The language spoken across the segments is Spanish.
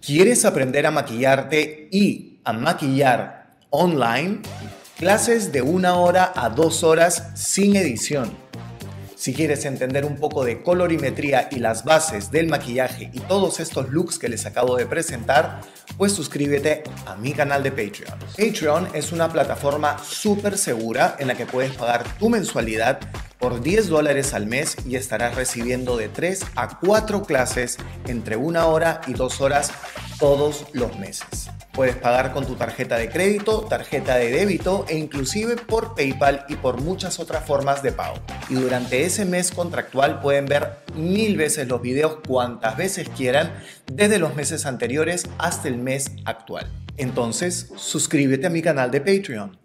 ¿Quieres aprender a maquillarte y a maquillar online? Clases de una hora a dos horas sin edición. Si quieres entender un poco de colorimetría y las bases del maquillaje y todos estos looks que les acabo de presentar, pues suscríbete a mi canal de Patreon. Patreon es una plataforma súper segura en la que puedes pagar tu mensualidad por 10 dólares al mes y estarás recibiendo de 3 a 4 clases entre una hora y dos horas todos los meses. Puedes pagar con tu tarjeta de crédito, tarjeta de débito e inclusive por PayPal y por muchas otras formas de pago. Y durante ese mes contractual pueden ver mil veces los videos cuantas veces quieran desde los meses anteriores hasta el mes actual. Entonces, suscríbete a mi canal de Patreon.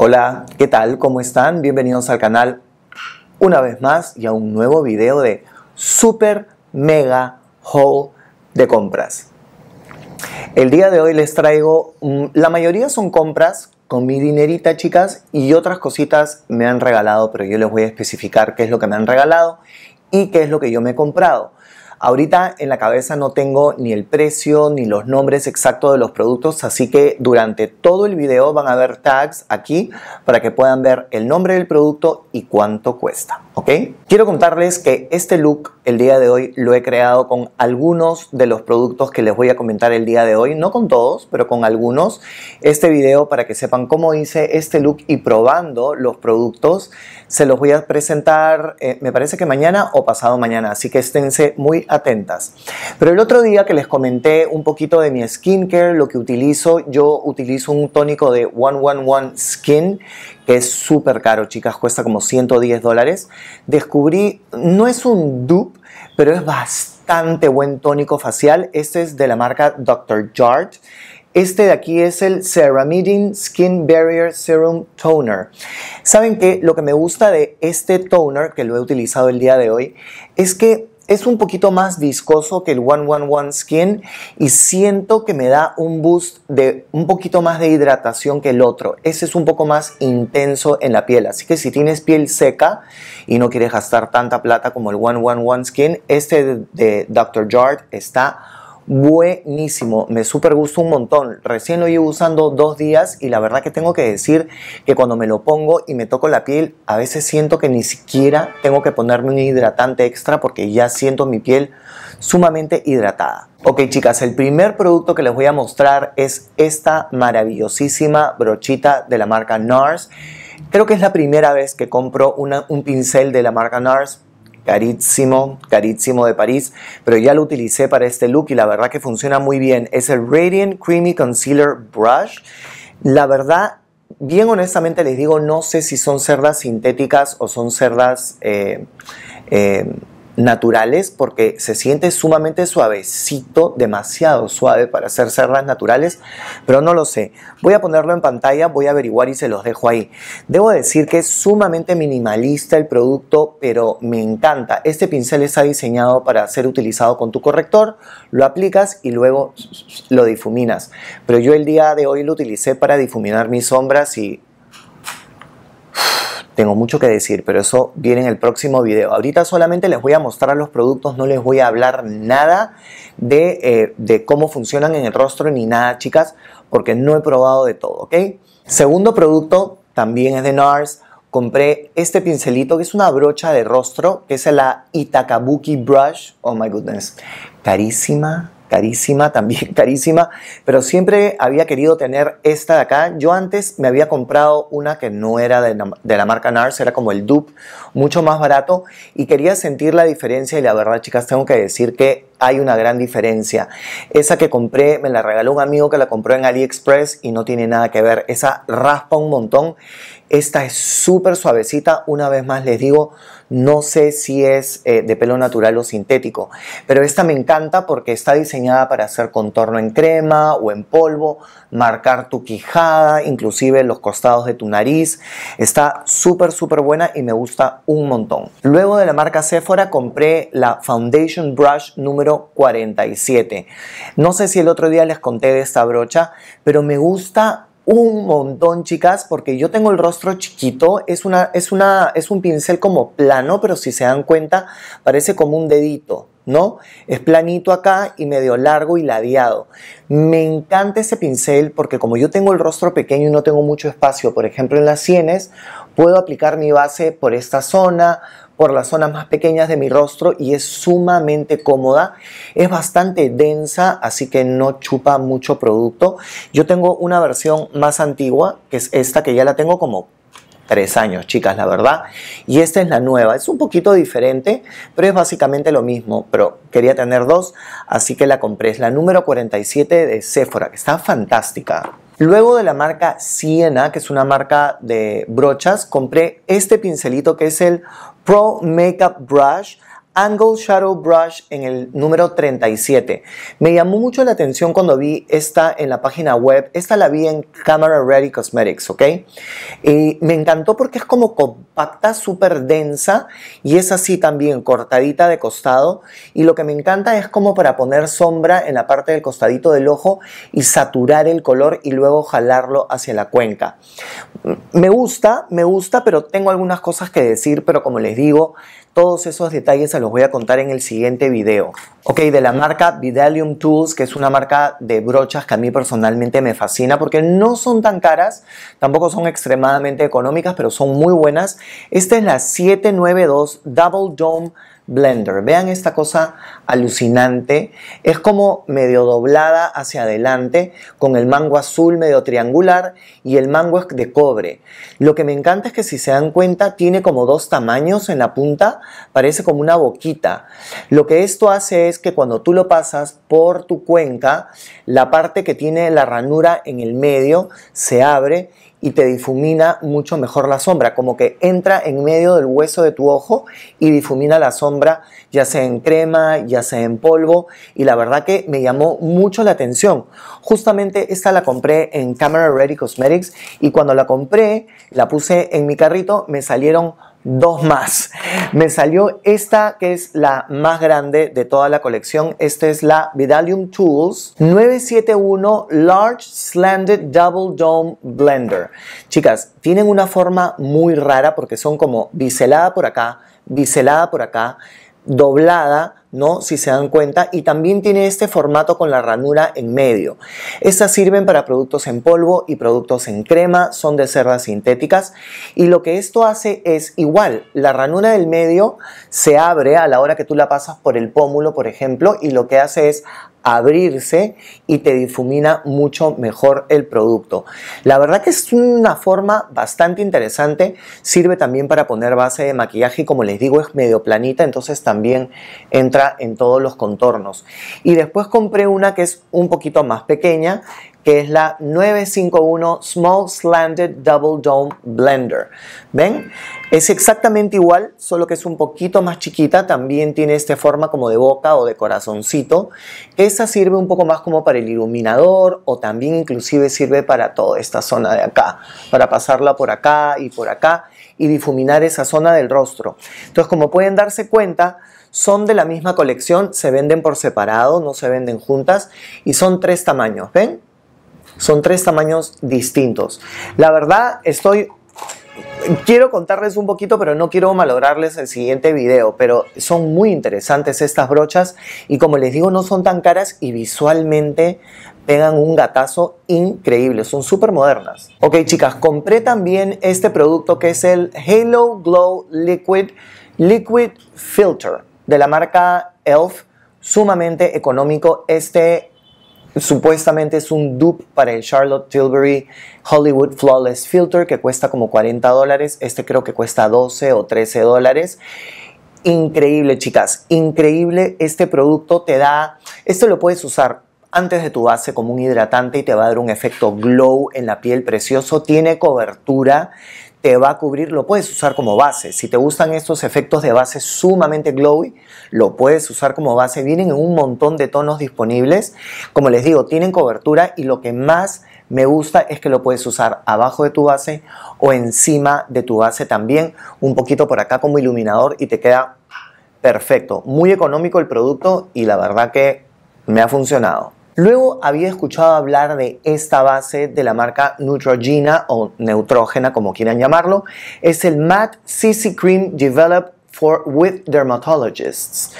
Hola, ¿qué tal? ¿Cómo están? Bienvenidos al canal una vez más y a un nuevo video de Super Mega Haul de compras. El día de hoy les traigo, mm, la mayoría son compras con mi dinerita chicas y otras cositas me han regalado, pero yo les voy a especificar qué es lo que me han regalado y qué es lo que yo me he comprado. Ahorita en la cabeza no tengo ni el precio ni los nombres exactos de los productos, así que durante todo el video van a ver tags aquí para que puedan ver el nombre del producto y cuánto cuesta. Quiero contarles que este look el día de hoy lo he creado con algunos de los productos que les voy a comentar el día de hoy, no con todos, pero con algunos. Este video para que sepan cómo hice este look y probando los productos, se los voy a presentar, eh, me parece que mañana o pasado mañana, así que esténse muy atentas. Pero el otro día que les comenté un poquito de mi skincare, lo que utilizo, yo utilizo un tónico de 111 Skin que es súper caro, chicas, cuesta como 110 dólares. Descubrí, no es un dupe, pero es bastante buen tónico facial. Este es de la marca Dr. Jart. Este de aquí es el Ceramidin Skin Barrier Serum Toner. Saben que lo que me gusta de este toner, que lo he utilizado el día de hoy, es que es un poquito más viscoso que el 111 Skin y siento que me da un boost de un poquito más de hidratación que el otro. Ese es un poco más intenso en la piel, así que si tienes piel seca y no quieres gastar tanta plata como el 111 Skin, este de Dr. Jart está buenísimo, me super gusta un montón. Recién lo llevo usando dos días y la verdad que tengo que decir que cuando me lo pongo y me toco la piel, a veces siento que ni siquiera tengo que ponerme un hidratante extra porque ya siento mi piel sumamente hidratada. Ok chicas, el primer producto que les voy a mostrar es esta maravillosísima brochita de la marca NARS. Creo que es la primera vez que compro un pincel de la marca NARS carísimo, carísimo de París, pero ya lo utilicé para este look y la verdad que funciona muy bien. Es el Radiant Creamy Concealer Brush. La verdad, bien honestamente les digo, no sé si son cerdas sintéticas o son cerdas... Eh, eh, naturales porque se siente sumamente suavecito, demasiado suave para hacer cerdas naturales, pero no lo sé. Voy a ponerlo en pantalla, voy a averiguar y se los dejo ahí. Debo decir que es sumamente minimalista el producto, pero me encanta. Este pincel está diseñado para ser utilizado con tu corrector, lo aplicas y luego lo difuminas. Pero yo el día de hoy lo utilicé para difuminar mis sombras y tengo mucho que decir, pero eso viene en el próximo video. Ahorita solamente les voy a mostrar los productos, no les voy a hablar nada eh, de, cómo funcionan en el rostro ni nada, chicas, porque no he probado de todo, ¿ok? Segundo producto, también es de NARS. Compré este pincelito que es una brocha de rostro, que es la Itakabuki Brush. Oh my goodness, carísima, carísima, también carísima, pero siempre había querido tener esta de acá. Yo antes me había comprado una que no era de la, marca NARS, era como el dupe, mucho más barato y quería sentir la diferencia y la verdad chicas tengo que decir que hay una gran diferencia. Esa que compré me la regaló un amigo que la compró en AliExpress y no tiene nada que ver. Esa raspa un montón. Esta es súper suavecita, una vez más les digo, no sé si es eh, de pelo natural o sintético, pero esta me encanta porque está diseñada para hacer contorno en crema o en polvo, marcar tu quijada, inclusive los costados de tu nariz. Está súper, súper buena y me gusta un montón. Luego de la marca Sephora compré la Foundation Brush número 47. No sé si el otro día les conté de esta brocha, pero me gusta un montón, chicas, porque yo tengo el rostro chiquito, es, una, es, una, es un pincel como plano, pero si se dan cuenta, parece como un dedito, ¿no? Es planito acá y medio largo y ladeado. Me encanta ese pincel porque como yo tengo el rostro pequeño y no tengo mucho espacio, por ejemplo en las sienes, puedo aplicar mi base por esta zona, por las zonas más pequeñas de mi rostro y es sumamente cómoda. Es bastante densa, así que no chupa mucho producto. Yo tengo una versión más antigua, que es esta que ya la tengo como tres años, chicas, la verdad. Y esta es la nueva, es un poquito diferente, pero es básicamente lo mismo. Pero quería tener dos, así que la compré. Es la número 47 de Sephora, que está fantástica. Luego de la marca Siena, que es una marca de brochas, compré este pincelito que es el Pro Makeup Brush Angle Shadow Brush en el número 37. Me llamó mucho la atención cuando vi esta en la página web. Esta la vi en Camera Ready Cosmetics, ¿ok? Y me encantó porque es como compacta, súper densa y es así también cortadita de costado. Y lo que me encanta es como para poner sombra en la parte del costadito del ojo y saturar el color y luego jalarlo hacia la cuenca. Mm, me gusta, me gusta, pero tengo algunas cosas que decir, pero como les digo, todos esos detalles se los voy a contar en el siguiente video. Ok, de la marca Vidalium Tools, que es una marca de brochas que a mí personalmente me fascina porque no son tan caras, tampoco son extremadamente económicas, pero son muy buenas. Esta es la 792 Double Dome Blender. Vean esta cosa alucinante. Es como medio doblada hacia adelante con el mango azul medio triangular y el mango es de cobre. Lo que me encanta es que si se dan cuenta tiene como dos tamaños en la punta. Parece como una boquita. Lo que esto hace es que cuando tú lo pasas por tu cuenca, la parte que tiene la ranura en el medio se abre y te difumina mucho mejor la sombra, como que entra en medio del hueso de tu ojo y difumina la sombra, ya sea en crema, ya sea en polvo, y la verdad que me llamó mucho la atención. Justamente esta la compré en Camera Ready Cosmetics y cuando la compré, la puse en mi carrito, me salieron dos más. Me salió esta que es la más grande de toda la colección. Esta es la Vidalium Tools 971 Large Slanted Double Dome Blender. Chicas, tienen una forma muy rara porque son como biselada por acá, biselada por acá doblada, ¿no? Si se dan cuenta, y también tiene este formato con la ranura en medio. Estas sirven para productos en polvo y productos en crema, son de cerdas sintéticas y lo que esto hace es igual, la ranura del medio se abre a la hora que tú la pasas por el pómulo, por ejemplo, y lo que hace es abrirse y te difumina mucho mejor el producto. La verdad que es una forma bastante interesante, sirve también para poner base de maquillaje y como les digo es medio planita, entonces también entra en todos los contornos. Y después compré una que es un poquito más pequeña, que es la 951 Small Slanted Double Dome Blender. ¿Ven? Es exactamente igual, solo que es un poquito más chiquita, también tiene esta forma como de boca o de corazoncito. Esa sirve un poco más como para el iluminador o también inclusive sirve para toda esta zona de acá, para pasarla por acá y por acá y difuminar esa zona del rostro. Entonces, como pueden darse cuenta, son de la misma colección, se venden por separado, no se venden juntas y son tres tamaños, ¿ven? Son tres tamaños distintos. La verdad, estoy quiero contarles un poquito, pero no quiero malograrles el siguiente video, pero son muy interesantes estas brochas y como les digo, no son tan caras y visualmente pegan un gatazo increíble, son súper modernas. Ok chicas, compré también este producto que es el Halo Glow Liquid Liquid Filter de la marca ELF, sumamente económico este supuestamente es un dupe para el Charlotte Tilbury Hollywood Flawless Filter que cuesta como 40 dólares. Este creo que cuesta 12 o 13 dólares. Increíble, chicas, increíble. Este producto te da, esto lo puedes usar antes de tu base como un hidratante y te va a dar un efecto glow en la piel precioso. Tiene cobertura te va a cubrir, lo puedes usar como base. Si te gustan estos efectos de base sumamente glowy, lo puedes usar como base. Vienen en un montón de tonos disponibles. Como les digo, tienen cobertura y lo que más me gusta es que lo puedes usar abajo de tu base o encima de tu base también, un poquito por acá como iluminador y te queda perfecto. Muy económico el producto y la verdad que me ha funcionado. Luego había escuchado hablar de esta base de la marca Neutrogena o Neutrógena, como quieran llamarlo. Es el Matte CC Cream Developed for with Dermatologists.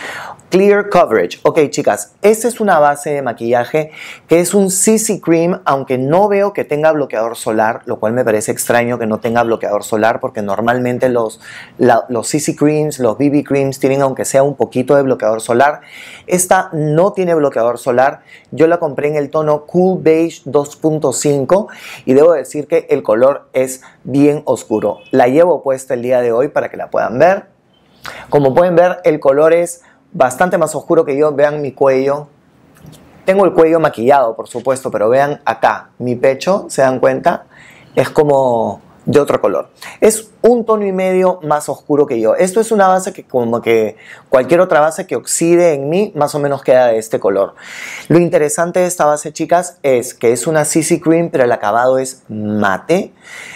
Clear Coverage. Ok, chicas, esta es una base de maquillaje que es un CC Cream, aunque no veo que tenga bloqueador solar, lo cual me parece extraño que no tenga bloqueador solar, porque normalmente los, los CC Creams, los BB Creams tienen aunque sea un poquito de bloqueador solar. Esta no tiene bloqueador solar. Yo la compré en el tono Cool Beige 2.5 y debo decir que el color es bien oscuro. La llevo puesta el día de hoy para que la puedan ver. Como pueden ver, el color es bastante más oscuro que yo, vean mi cuello. Tengo el cuello maquillado, por supuesto, pero vean acá, mi pecho, ¿se dan cuenta? Es como de otro color. Es un tono y medio más oscuro que yo. Esto es una base que como que cualquier otra base que oxide en mí más o menos queda de este color. Lo interesante de esta base, chicas, es que es una CC Cream, pero el acabado es mate,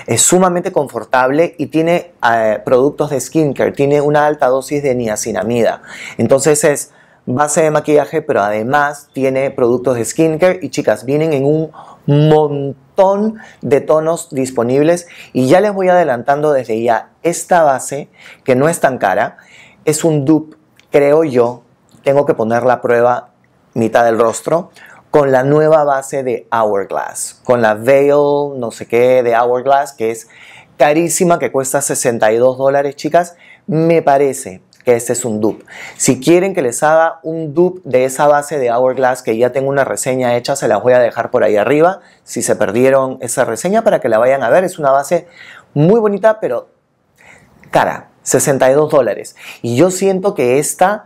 es sumamente confortable y tiene eh, productos de skincare, tiene una alta dosis de niacinamida. Entonces es base de maquillaje, pero además tiene productos de skincare y chicas, vienen en un montón de tonos disponibles y ya les voy adelantando desde ya esta base que no es tan cara es un dupe creo yo tengo que poner la prueba mitad del rostro con la nueva base de Hourglass con la Veil no sé qué de Hourglass que es carísima que cuesta 62 dólares chicas me parece que este es un dupe. Si quieren que les haga un dupe de esa base de Hourglass que ya tengo una reseña hecha, se la voy a dejar por ahí arriba, si se perdieron esa reseña para que la vayan a ver. Es una base muy bonita, pero cara, 62 dólares. Y yo siento que esta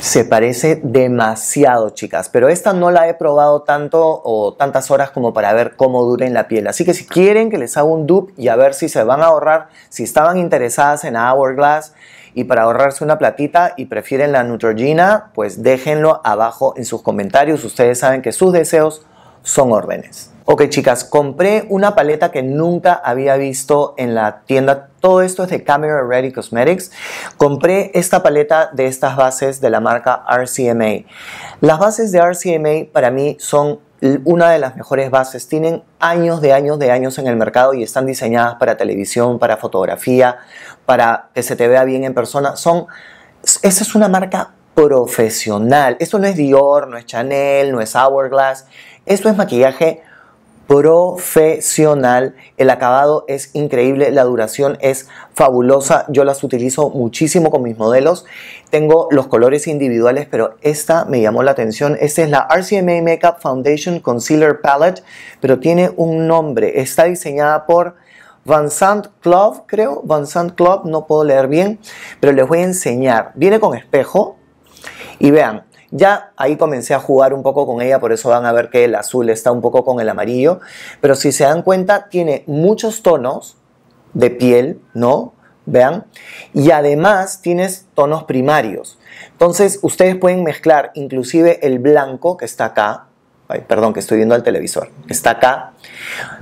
se parece demasiado, chicas. Pero esta no la he probado tanto o tantas horas como para ver cómo dura en la piel. Así que si quieren que les haga un dupe y a ver si se van a ahorrar, si estaban interesadas en Hourglass, y para ahorrarse una platita y prefieren la Neutrogena, pues déjenlo abajo en sus comentarios. Ustedes saben que sus deseos son órdenes. Ok chicas, compré una paleta que nunca había visto en la tienda. Todo esto es de Camera Ready Cosmetics. Compré esta paleta de estas bases de la marca RCMA. Las bases de RCMA para mí son una de las mejores bases, tienen años de años de años en el mercado y están diseñadas para televisión, para fotografía, para que se te vea bien en persona. Son, esa es una marca profesional. Esto no es Dior, no es Chanel, no es Hourglass. Esto es maquillaje profesional. El acabado es increíble, la duración es fabulosa. Yo las utilizo muchísimo con mis modelos. Tengo los colores individuales, pero esta me llamó la atención. Esta es la RCMA Makeup Foundation Concealer Palette, pero tiene un nombre. Está diseñada por Van Sant Club, creo. Van Sant Club, no puedo leer bien, pero les voy a enseñar. Viene con espejo y vean, ya ahí comencé a jugar un poco con ella, por eso van a ver que el azul está un poco con el amarillo, pero si se dan cuenta tiene muchos tonos de piel, ¿no? Vean, y además tienes tonos primarios. Entonces ustedes pueden mezclar inclusive el blanco que está acá, perdón, que estoy viendo al televisor, está acá,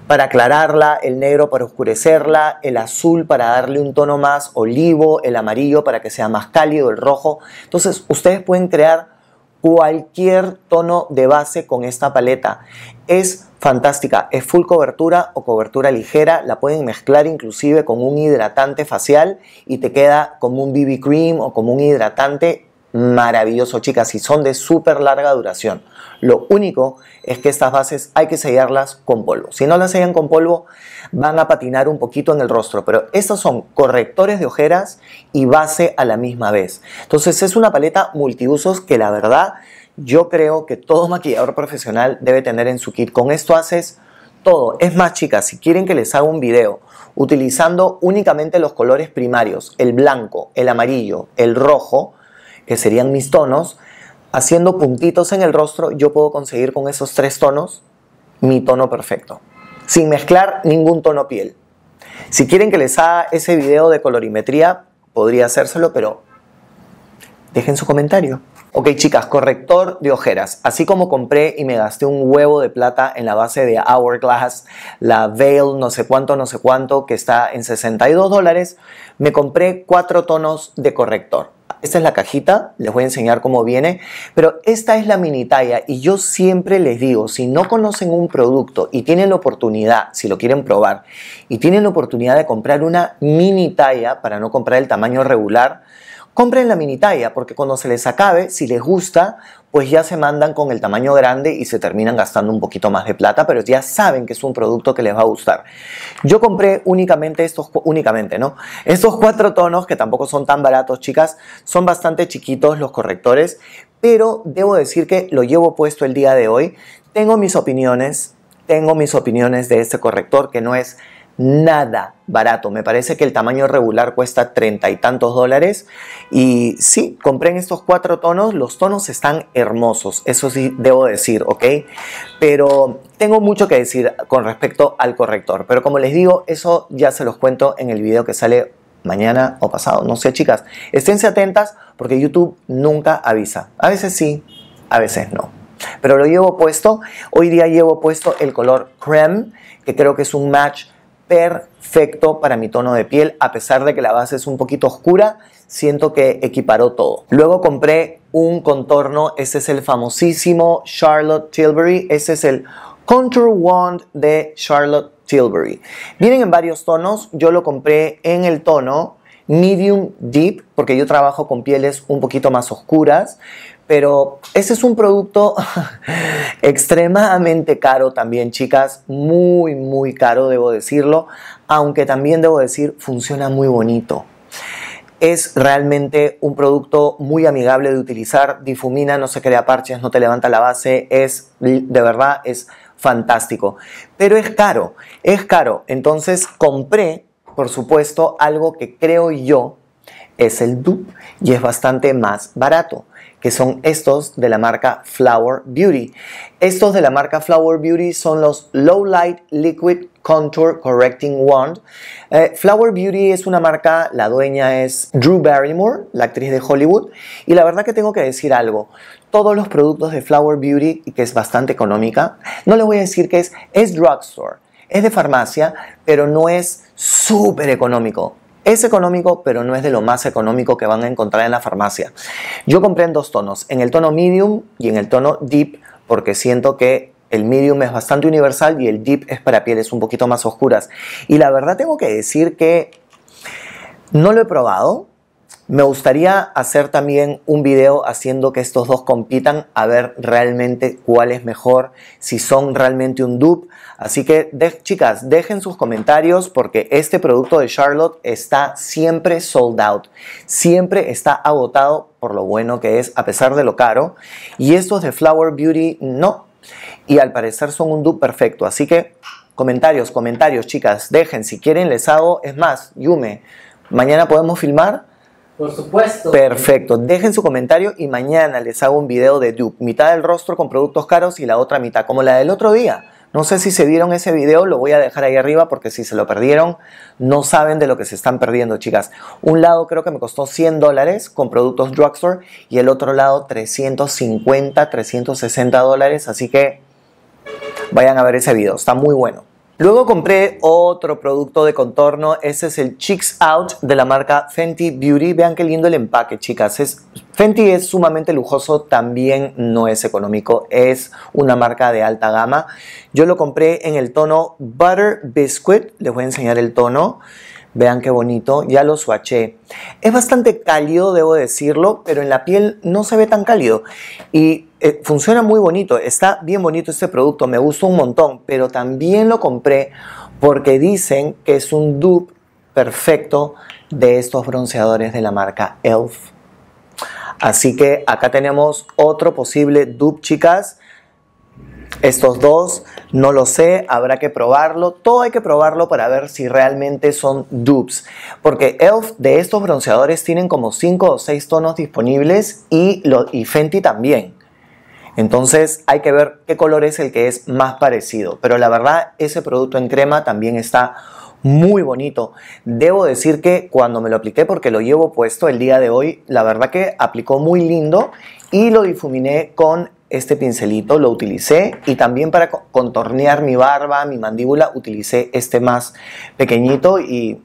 para aclararla, el negro para oscurecerla, el azul para darle un tono más olivo, el amarillo para que sea más cálido, el rojo. Entonces, ustedes pueden crear cualquier tono de base con esta paleta. Es fantástica, es full cobertura o cobertura ligera, la pueden mezclar inclusive con un hidratante facial y te queda como un BB cream o como un hidratante maravilloso, chicas, y son de súper larga duración. Lo único es que estas bases hay que sellarlas con polvo. Si no las sellan con polvo, van a patinar un poquito en el rostro, pero estos son correctores de ojeras y base a la misma vez. Entonces es una paleta multiusos que la verdad yo creo que todo maquillador profesional debe tener en su kit. Con esto haces todo. Es más, chicas, si quieren que les haga un video utilizando únicamente los colores primarios, el blanco, el amarillo, el rojo, que serían mis tonos, haciendo puntitos en el rostro, yo puedo conseguir con esos tres tonos mi tono perfecto, sin mezclar ningún tono piel. Si quieren que les haga ese video de colorimetría, podría hacérselo, pero dejen su comentario. Ok chicas, corrector de ojeras. Así como compré y me gasté un huevo de plata en la base de Hourglass, la Veil no sé cuánto, no sé cuánto, que está en 62 dólares, me compré cuatro tonos de corrector esta es la cajita, les voy a enseñar cómo viene, pero esta es la mini talla y yo siempre les digo, si no conocen un producto y tienen la oportunidad, si lo quieren probar, y tienen la oportunidad de comprar una mini talla para no comprar el tamaño regular, compren la mini talla, porque cuando se les acabe, si les gusta, pues ya se mandan con el tamaño grande y se terminan gastando un poquito más de plata, pero ya saben que es un producto que les va a gustar. Yo compré únicamente estos, únicamente, ¿no? Estos cuatro tonos, que tampoco son tan baratos, chicas, son bastante chiquitos los correctores, pero debo decir que lo llevo puesto el día de hoy. Tengo mis opiniones, tengo mis opiniones de este corrector, que no es nada barato. Me parece que el tamaño regular cuesta treinta y tantos dólares. Y sí, compré en estos cuatro tonos. Los tonos están hermosos, eso sí debo decir, ¿ok? Pero tengo mucho que decir con respecto al corrector. Pero como les digo, eso ya se los cuento en el video que sale mañana o pasado. No sé, chicas, esténse atentas porque YouTube nunca avisa. A veces sí, a veces no pero lo llevo puesto. Hoy día llevo puesto el color creme, que creo que es un match perfecto para mi tono de piel, a pesar de que la base es un poquito oscura, siento que equiparó todo. Luego compré un contorno, ese es el famosísimo Charlotte Tilbury, ese es el Contour Wand de Charlotte Tilbury. Vienen en varios tonos, yo lo compré en el tono medium deep, porque yo trabajo con pieles un poquito más oscuras, pero ese es un producto extremadamente caro también, chicas, muy, muy caro, debo decirlo, aunque también debo decir, funciona muy bonito. Es realmente un producto muy amigable de utilizar, difumina, no se crea parches, no te levanta la base, es de verdad, es fantástico. Pero es caro, es caro. Entonces compré, por supuesto, algo que creo yo es el dupe y es bastante más barato que son estos de la marca Flower Beauty. Estos de la marca Flower Beauty son los Low Light Liquid Contour Correcting Wand. Eh, Flower Beauty es una marca, la dueña es Drew Barrymore, la actriz de Hollywood, y la verdad que tengo que decir algo. Todos los productos de Flower Beauty, que es bastante económica, no le voy a decir que es, es drugstore, es de farmacia, pero no es súper económico. Es económico, pero no es de lo más económico que van a encontrar en la farmacia. Yo compré en dos tonos, en el tono medium y en el tono deep, porque siento que el medium es bastante universal y el deep es para pieles un poquito más oscuras. Y la verdad tengo que decir que no lo he probado. Me gustaría hacer también un video haciendo que estos dos compitan a ver realmente cuál es mejor, si son realmente un dupe Así que, chicas, dejen sus comentarios porque este producto de Charlotte está siempre sold out, siempre está agotado por lo bueno que es, a pesar de lo caro. Y estos de Flower Beauty no. Y al parecer son un dupe perfecto. Así que, comentarios, comentarios, chicas, dejen. Si quieren, les hago. Es más, Yume, mañana podemos filmar. Por supuesto. Perfecto. Dejen su comentario y mañana les hago un video de dupe. Mitad del rostro con productos caros y la otra mitad, como la del otro día. No sé si se vieron ese video, lo voy a dejar ahí arriba porque si se lo perdieron, no saben de lo que se están perdiendo, chicas. Un lado creo que me costó 100 dólares con productos drugstore y el otro lado 350, 360 dólares. Así que vayan a ver ese video, está muy bueno. Luego compré otro producto de contorno, ese es el Cheeks Out de la marca Fenty Beauty. Vean qué lindo el empaque, chicas. Es, Fenty es sumamente lujoso, también no es económico, es una marca de alta gama. Yo lo compré en el tono Butter Biscuit, les voy a enseñar el tono. Vean qué bonito, ya lo swatché. Es bastante cálido, debo decirlo, pero en la piel no se ve tan cálido. Y eh, funciona muy bonito, está bien bonito este producto, me gusta un montón, pero también lo compré porque dicen que es un dupe perfecto de estos bronceadores de la marca ELF. Así que acá tenemos otro posible dupe, chicas. Estos dos, no lo sé, habrá que probarlo. Todo hay que probarlo para ver si realmente son dupes. Porque ELF de estos bronceadores tienen como 5 o 6 tonos disponibles y, y Fenty también. Entonces hay que ver qué color es el que es más parecido. Pero la verdad, ese producto en crema también está muy bonito. Debo decir que cuando me lo apliqué, porque lo llevo puesto el día de hoy, la verdad que aplicó muy lindo y lo difuminé con este pincelito, lo utilicé y también para contornear mi barba, mi mandíbula, utilicé este más pequeñito y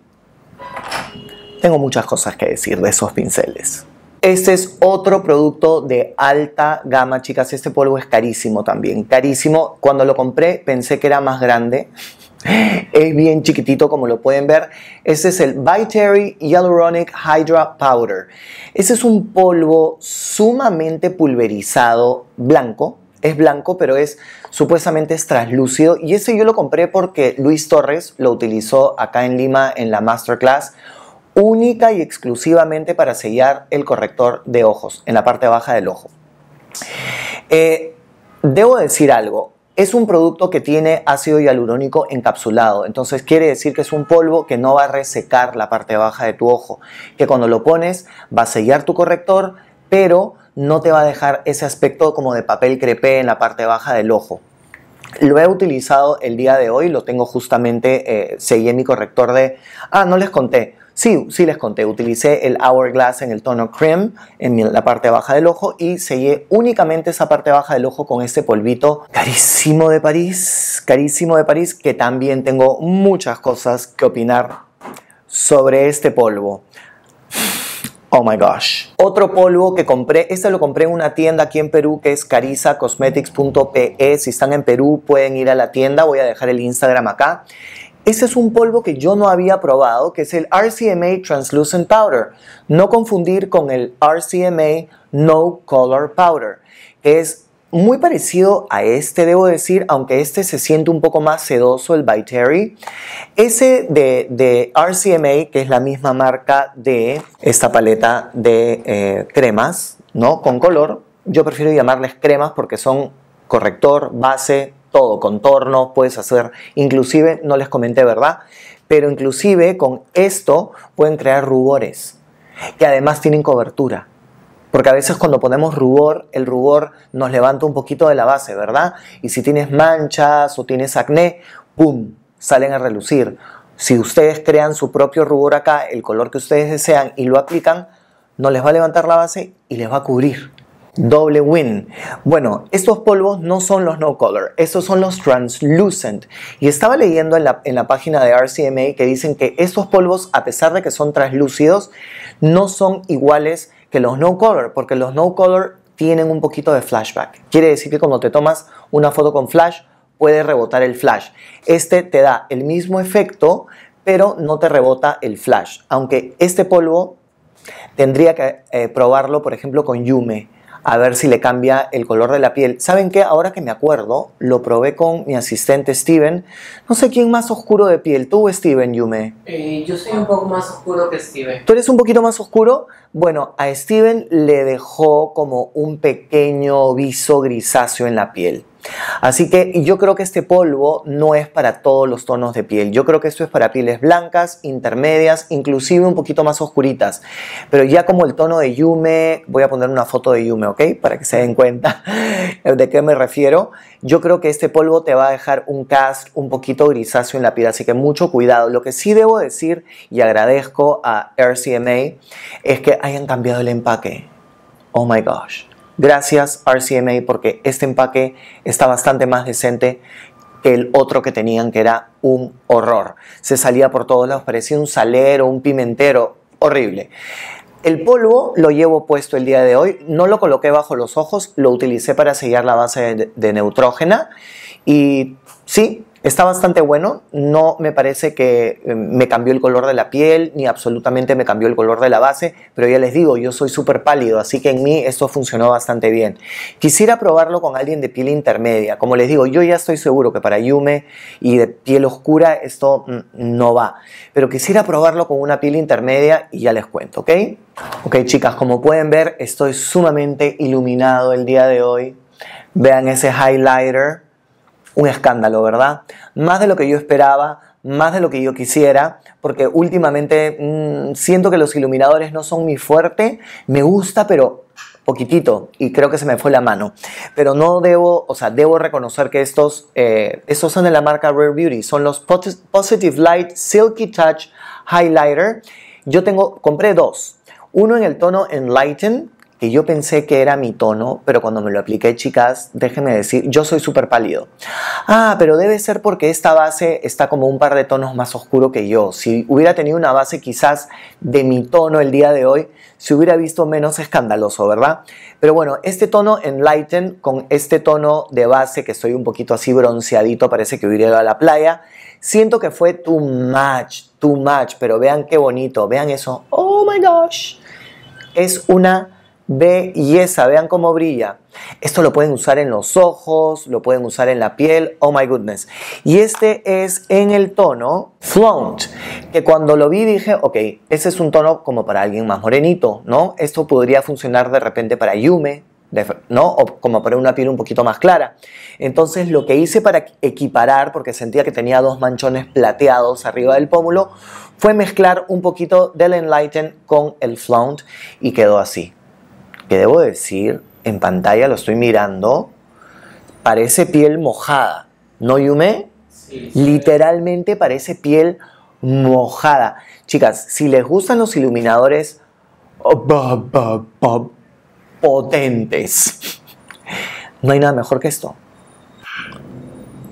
tengo muchas cosas que decir de esos pinceles. Este es otro producto de alta gama, chicas. Este polvo es carísimo también, carísimo. Cuando lo compré pensé que era más grande. Es bien chiquitito como lo pueden ver. Este es el By Terry Hyaluronic Hydra Powder. Este es un polvo sumamente pulverizado, blanco, es blanco, pero es supuestamente es translúcido. Y ese yo lo compré porque Luis Torres lo utilizó acá en Lima en la masterclass única y exclusivamente para sellar el corrector de ojos, en la parte baja del ojo. Eh, debo decir algo, es un producto que tiene ácido hialurónico encapsulado, entonces quiere decir que es un polvo que no va a resecar la parte baja de tu ojo, que cuando lo pones va a sellar tu corrector, pero no te va a dejar ese aspecto como de papel crepé en la parte baja del ojo. Lo he utilizado el día de hoy, lo tengo justamente, eh, sellé mi corrector de... Ah, no les conté, Sí, sí les conté, utilicé el Hourglass en el tono cream, en la parte baja del ojo, y sellé únicamente esa parte baja del ojo con este polvito carísimo de París, carísimo de París, que también tengo muchas cosas que opinar sobre este polvo. Oh my gosh. Otro polvo que compré, este lo compré en una tienda aquí en Perú que es carizacosmetics.pe. E. Si están en Perú pueden ir a la tienda, voy a dejar el Instagram acá. Ese es un polvo que yo no había probado, que es el RCMA Translucent Powder. No confundir con el RCMA No Color Powder. Es muy parecido a este, debo decir, aunque este se siente un poco más sedoso, el By Terry. Ese de, RCMA, que es la misma marca de esta paleta de eh, cremas, ¿no? Con color. Yo prefiero llamarles cremas porque son corrector, base, todo, contorno, puedes hacer, inclusive, no les comenté, ¿verdad? Pero inclusive con esto pueden crear rubores que además tienen cobertura. Porque a veces cuando ponemos rubor, el rubor nos levanta un poquito de la base, ¿verdad? Y si tienes manchas o tienes acné, ¡pum! salen a relucir. Si ustedes crean su propio rubor acá, el color que ustedes desean y lo aplican, no les va a levantar la base y les va a cubrir. Doble win. Bueno, estos polvos no son los no color, estos son los translucent. Y estaba leyendo en la, página de RCMA que dicen que estos polvos, a pesar de que son translúcidos, no son iguales que los no color, porque los no color tienen un poquito de flashback. Quiere decir que cuando te tomas una foto con flash, puede rebotar el flash. Este te da el mismo efecto, pero no te rebota el flash. Aunque este polvo tendría que eh, probarlo, por ejemplo, con Yume a ver si le cambia el color de la piel. ¿Saben qué? Ahora que me acuerdo, lo probé con mi asistente Steven. No sé quién más oscuro de piel, tú o Steven, Yume. Eh, yo soy un poco más oscuro que Steven. ¿Tú eres un poquito más oscuro? Bueno, a Steven le dejó como un pequeño viso grisáceo en la piel. Así que yo creo que este polvo no es para todos los tonos de piel. Yo creo que esto es para pieles blancas, intermedias, inclusive un poquito más oscuritas. Pero ya como el tono de Yume, voy a poner una foto de Yume, ¿ok? Para que se den cuenta de qué me refiero. Yo creo que este polvo te va a dejar un cast un poquito grisáceo en la piel, así que mucho cuidado. Lo que sí debo decir y agradezco a RCMA es que hayan cambiado el empaque. Oh my gosh. Gracias RCMA porque este empaque está bastante más decente que el otro que tenían que era un horror. Se salía por todos lados, parecía un salero, un pimentero, horrible. El polvo lo llevo puesto el día de hoy, no lo coloqué bajo los ojos, lo utilicé para sellar la base de, neutrógena y sí, Está bastante bueno, no me parece que eh, me cambió el color de la piel, ni absolutamente me cambió el color de la base, pero ya les digo, yo soy súper pálido, así que en mí esto funcionó bastante bien. Quisiera probarlo con alguien de piel intermedia, como les digo, yo ya estoy seguro que para Yume y de piel oscura esto mm, no va, pero quisiera probarlo con una piel intermedia y ya les cuento, ¿ok? Ok chicas, como pueden ver, estoy sumamente iluminado el día de hoy. Vean ese highlighter un escándalo, ¿verdad? Más de lo que yo esperaba, más de lo que yo quisiera, porque últimamente mm, siento que los iluminadores no son mi fuerte, me gusta, pero poquitito, y creo que se me fue la mano. Pero no debo, o sea, debo reconocer que estos, eh, son de la marca Rare Beauty, son los Positive Light Silky Touch Highlighter. Yo tengo, compré dos, uno en el tono Enlightened, yo pensé que era mi tono, pero cuando me lo apliqué, chicas, déjenme decir, yo soy súper pálido. Ah, pero debe ser porque esta base está como un par de tonos más oscuro que yo. Si hubiera tenido una base quizás de mi tono el día de hoy, se hubiera visto menos escandaloso, ¿verdad? Pero bueno, este tono Enlighten con este tono de base que estoy un poquito así bronceadito, parece que hubiera ido a la playa, siento que fue too much, too much, pero vean qué bonito, vean eso. Oh my gosh. Es una y esa, vean cómo brilla. Esto lo pueden usar en los ojos, lo pueden usar en la piel, oh my goodness. Y este es en el tono Flaunt, que cuando lo vi dije, ok, ese es un tono como para alguien más morenito, ¿no? Esto podría funcionar de repente para Yume, ¿no? O como para una piel un poquito más clara. Entonces lo que hice para equiparar, porque sentía que tenía dos manchones plateados arriba del pómulo, fue mezclar un poquito del Enlighten con el Flaunt y quedó así debo decir, en pantalla lo estoy mirando, parece piel mojada. ¿No, Yume? Literalmente parece piel mojada. Chicas, si les gustan los iluminadores oh, potentes, no hay nada mejor que esto.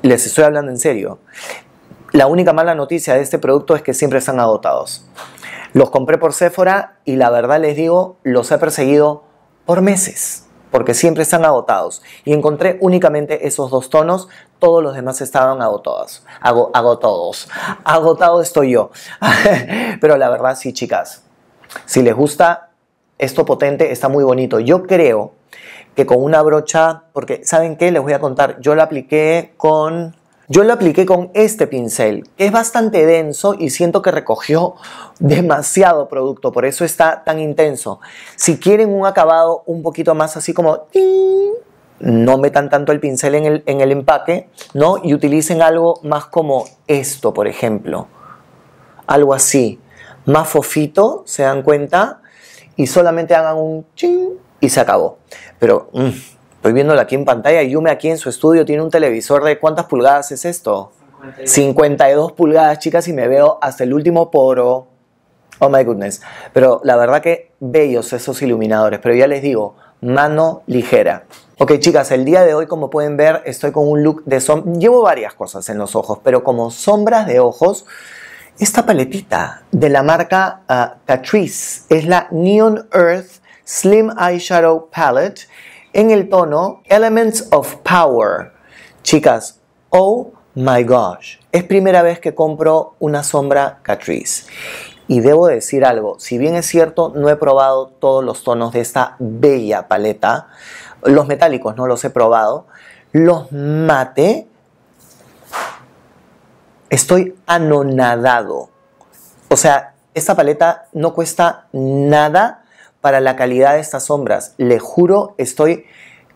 Les estoy hablando en serio. La única mala noticia de este producto es que siempre están agotados. Los compré por Sephora y la verdad les digo, los he perseguido por meses, porque siempre están agotados. Y encontré únicamente esos dos tonos, todos los demás estaban agotados. agotados. Agotado estoy yo. Pero la verdad sí, chicas, si les gusta esto potente, está muy bonito. Yo creo que con una brocha, porque ¿saben qué? Les voy a contar, yo la apliqué con yo lo apliqué con este pincel, que es bastante denso y siento que recogió demasiado producto, por eso está tan intenso. Si quieren un acabado un poquito más así como... no metan tanto el pincel en el, en el, empaque, ¿no? Y utilicen algo más como esto, por ejemplo. Algo así. Más fofito, se dan cuenta. Y solamente hagan un ching y se acabó. Pero... Mm, Estoy viéndolo aquí en pantalla. Yume aquí en su estudio tiene un televisor de cuántas pulgadas es esto? 52, pulgadas, chicas, y me veo hasta el último poro. Oh my goodness. Pero la verdad que bellos esos iluminadores. Pero ya les digo, mano ligera. Ok chicas, el día de hoy como pueden ver estoy con un look de sombra. Llevo varias cosas en los ojos, pero como sombras de ojos, esta paletita de la marca ah, Catrice es la Neon Earth Slim Eyeshadow Palette en el tono Elements of Power. Chicas, oh my gosh, es primera vez que compro una sombra Catrice. Y debo decir algo, si bien es cierto, no he probado todos los tonos de esta bella paleta, los metálicos no los he probado, los mate, estoy anonadado. O sea, esta paleta no cuesta nada para la calidad de estas sombras. Le juro, estoy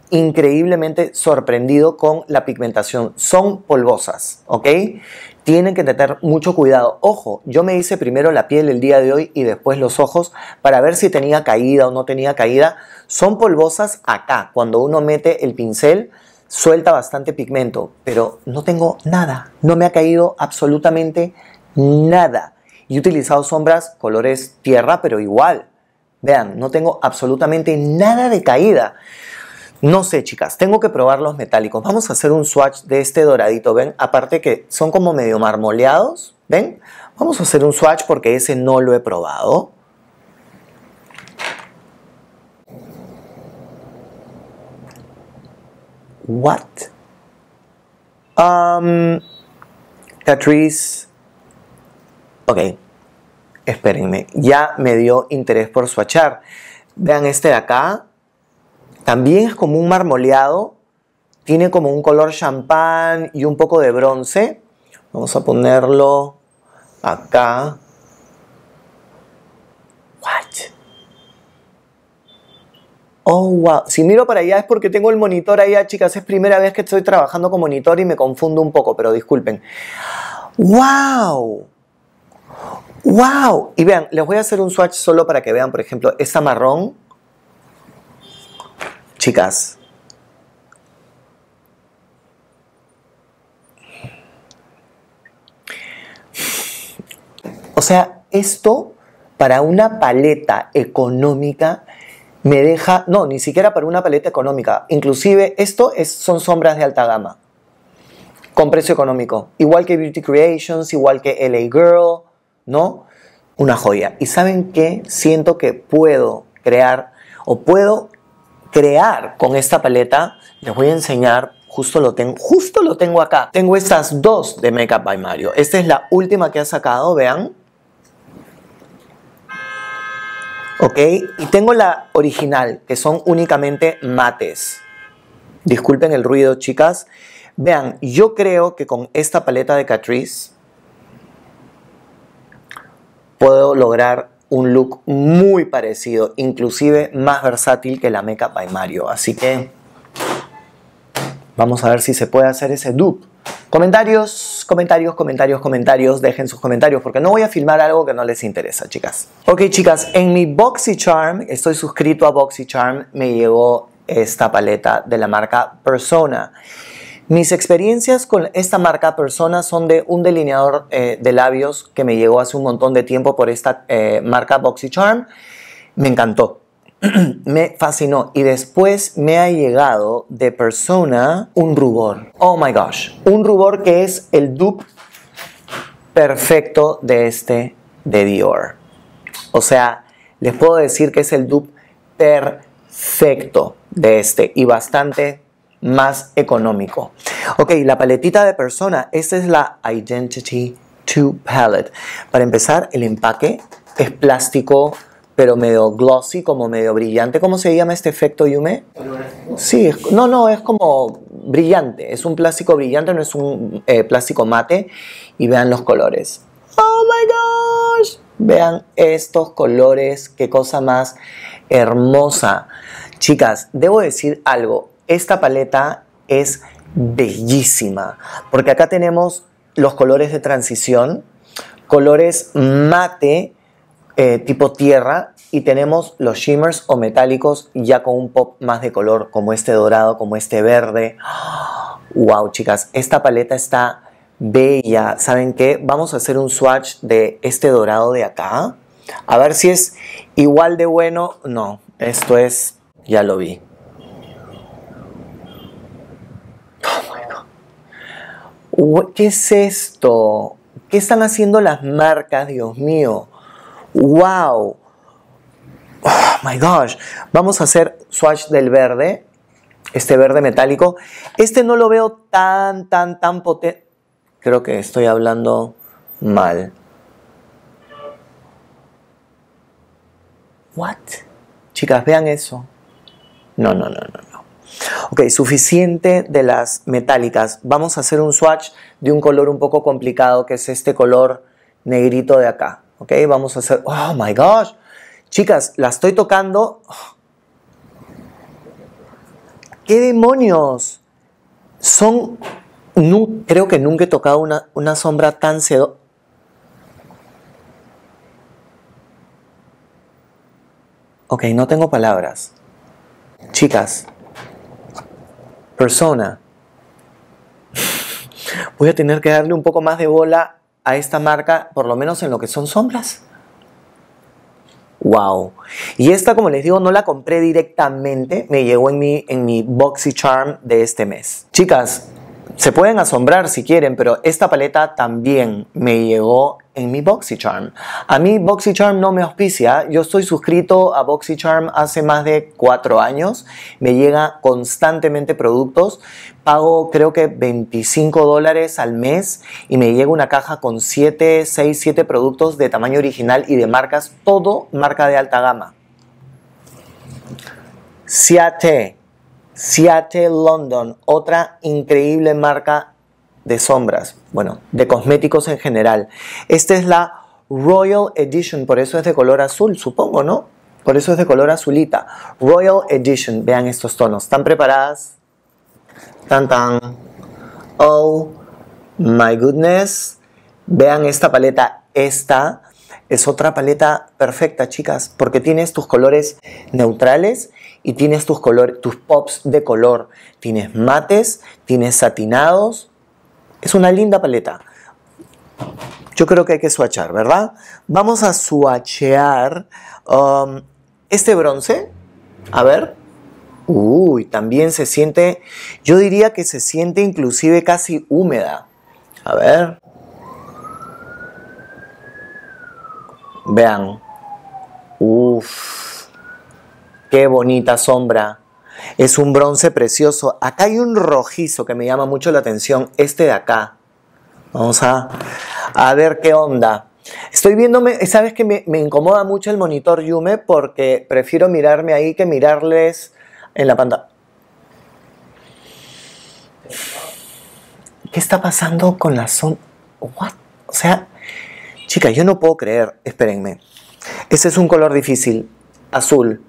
increíblemente sorprendido con la pigmentación. Son polvosas, ¿ok? Tienen que tener mucho cuidado. Ojo, yo me hice primero la piel el día de hoy y después los ojos para ver si tenía caída o no tenía caída. Son polvosas acá. Cuando uno mete el pincel, suelta bastante pigmento, pero no tengo nada. No me ha caído absolutamente nada. Y he utilizado sombras colores tierra, pero igual Vean, no tengo absolutamente nada de caída. No sé, chicas, tengo que probar los metálicos. Vamos a hacer un swatch de este doradito, ¿ven? Aparte que son como medio marmoleados, ¿ven? Vamos a hacer un swatch porque ese no lo he probado. What? Um, Catrice. Ok, espérenme, ya me dio interés por achar. Vean este de acá, también es como un marmoleado, tiene como un color champán y un poco de bronce. Vamos a ponerlo acá. What? Oh, wow. Si miro para allá es porque tengo el monitor allá, chicas. Es primera vez que estoy trabajando con monitor y me confundo un poco, pero disculpen. ¡Wow! ¡Wow! Y vean, les voy a hacer un swatch solo para que vean, por ejemplo, esta marrón. Chicas. O sea, esto para una paleta económica me deja, no, ni siquiera para una paleta económica. Inclusive esto es, son sombras de alta gama, con precio económico. Igual que Beauty Creations, igual que LA Girl, ¿no? Una joya. Y saben qué? Siento que puedo crear o puedo crear con esta paleta. Les voy a enseñar justo lo tengo, justo lo tengo acá. Tengo estas dos de Makeup by Mario. Esta es la última que ha sacado, vean. Ok, y tengo la original, que son únicamente mates. Disculpen el ruido, chicas. Vean, yo creo que con esta paleta de Catrice puedo lograr un look muy parecido, inclusive más versátil que la Meca by Mario. Así que vamos a ver si se puede hacer ese dupe. Comentarios, comentarios, comentarios, comentarios. Dejen sus comentarios porque no voy a filmar algo que no les interesa, chicas. Ok, chicas, en mi BoxyCharm, estoy suscrito a BoxyCharm, me llegó esta paleta de la marca Persona. Mis experiencias con esta marca Persona son de un delineador eh, de labios que me llegó hace un montón de tiempo por esta eh, marca BoxyCharm. Me encantó, me fascinó y después me ha llegado de Persona un rubor. Oh my gosh, un rubor que es el dupe perfecto de este de Dior. O sea, les puedo decir que es el dupe perfecto de este y bastante más económico. Ok, la paletita de persona, Esta es la Identity 2 Palette. Para empezar, el empaque es plástico, pero medio glossy, como medio brillante. ¿Cómo se llama este efecto, Yume? Sí, no, no, es como brillante. Es un plástico brillante, no es un eh, plástico mate. Y vean los colores. ¡Oh, my gosh! Vean estos colores, qué cosa más hermosa. Chicas, debo decir algo. Esta paleta es bellísima, porque acá tenemos los colores de transición, colores mate eh, tipo tierra y tenemos los shimmers o metálicos ya con un pop más de color, como este dorado, como este verde. ¡Wow, chicas! Esta paleta está bella. ¿Saben qué? Vamos a hacer un swatch de este dorado de acá. A ver si es igual de bueno. No, esto es... Ya lo vi. ¿Qué es esto? ¿Qué están haciendo las marcas, Dios mío? ¡Wow! Oh my gosh. Vamos a hacer swatch del verde, este verde metálico. Este no lo veo tan, tan, tan potente. Creo que estoy hablando mal. What? Chicas, vean eso. No, no, no, no. Ok, suficiente de las metálicas. Vamos a hacer un swatch de un color un poco complicado que es este color negrito de acá. Ok, vamos a hacer... ¡Oh, my gosh! Chicas, la estoy tocando... ¡Qué demonios! Son... creo que nunca he tocado una, una sombra tan sedosa. Ok, no tengo palabras. Chicas, persona. Voy a tener que darle un poco más de bola a esta marca, por lo menos en lo que son sombras. Wow. Y esta, como les digo, no la compré directamente, me llegó en mi, en mi charm de este mes. Chicas, se pueden asombrar si quieren, pero esta paleta también me llegó en mi BoxyCharm. A mí BoxyCharm no me auspicia, yo estoy suscrito a BoxyCharm hace más de cuatro años, me llega constantemente productos, pago creo que 25 dólares al mes y me llega una caja con 7, 6, 7 productos de tamaño original y de marcas, todo marca de alta gama. Ciate, Ciate London, otra increíble marca de sombras, bueno, de cosméticos en general. Esta es la Royal Edition, por eso es de color azul, supongo, ¿no? Por eso es de color azulita. Royal Edition, vean estos tonos. ¿Están preparadas? Tan tan. Oh my goodness. Vean esta paleta, esta es otra paleta perfecta, chicas, porque tienes tus colores neutrales y tienes tus colores, tus pops de color. Tienes mates, tienes satinados, es una linda paleta. Yo creo que hay que swatchar, ¿verdad? Vamos a swatchear um, este bronce. A ver. Uy, también se siente, yo diría que se siente inclusive casi húmeda. A ver. Vean. Uf. Qué bonita sombra. Es un bronce precioso. Acá hay un rojizo que me llama mucho la atención. Este de acá. Vamos a, ver qué onda. Estoy viéndome, sabes que me, incomoda mucho el monitor Yume porque prefiero mirarme ahí que mirarles en la pantalla. ¿Qué está pasando con la zona? What? O sea, chicas, yo no puedo creer, espérenme. Ese es un color difícil, azul.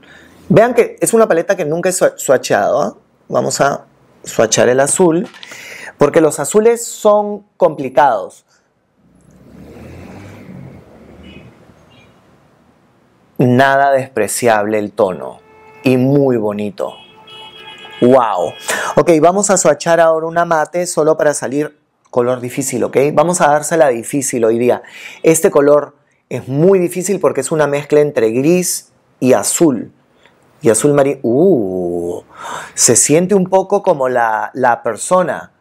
Vean que es una paleta que nunca he swatchado. ¿ah? Vamos a swatchar el azul. Porque los azules son complicados. Nada despreciable el tono. Y muy bonito. ¡Wow! Ok, vamos a suachar ahora una mate solo para salir color difícil, ¿ok? Vamos a dársela difícil hoy día. Este color es muy difícil porque es una mezcla entre gris y azul y azul marino. Uh, se siente un poco como la, la persona,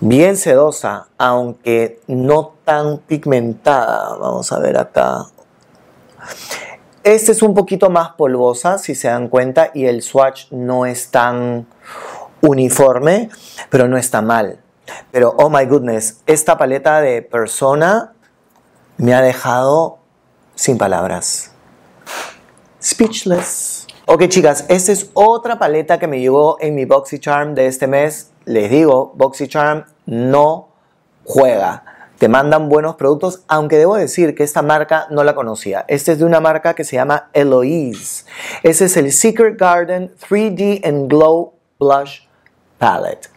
bien sedosa, aunque no tan pigmentada. Vamos a ver acá. Este es un poquito más polvosa, si se dan cuenta, y el swatch no es tan uniforme, pero no está mal. Pero, oh my goodness, esta paleta de persona me ha dejado sin palabras. Speechless. Ok chicas, esta es otra paleta que me llegó en mi BoxyCharm de este mes. Les digo, BoxyCharm no juega. Te mandan buenos productos, aunque debo decir que esta marca no la conocía. Este es de una marca que se llama Eloise. Ese es el Secret Garden 3D and Glow Blush Palette.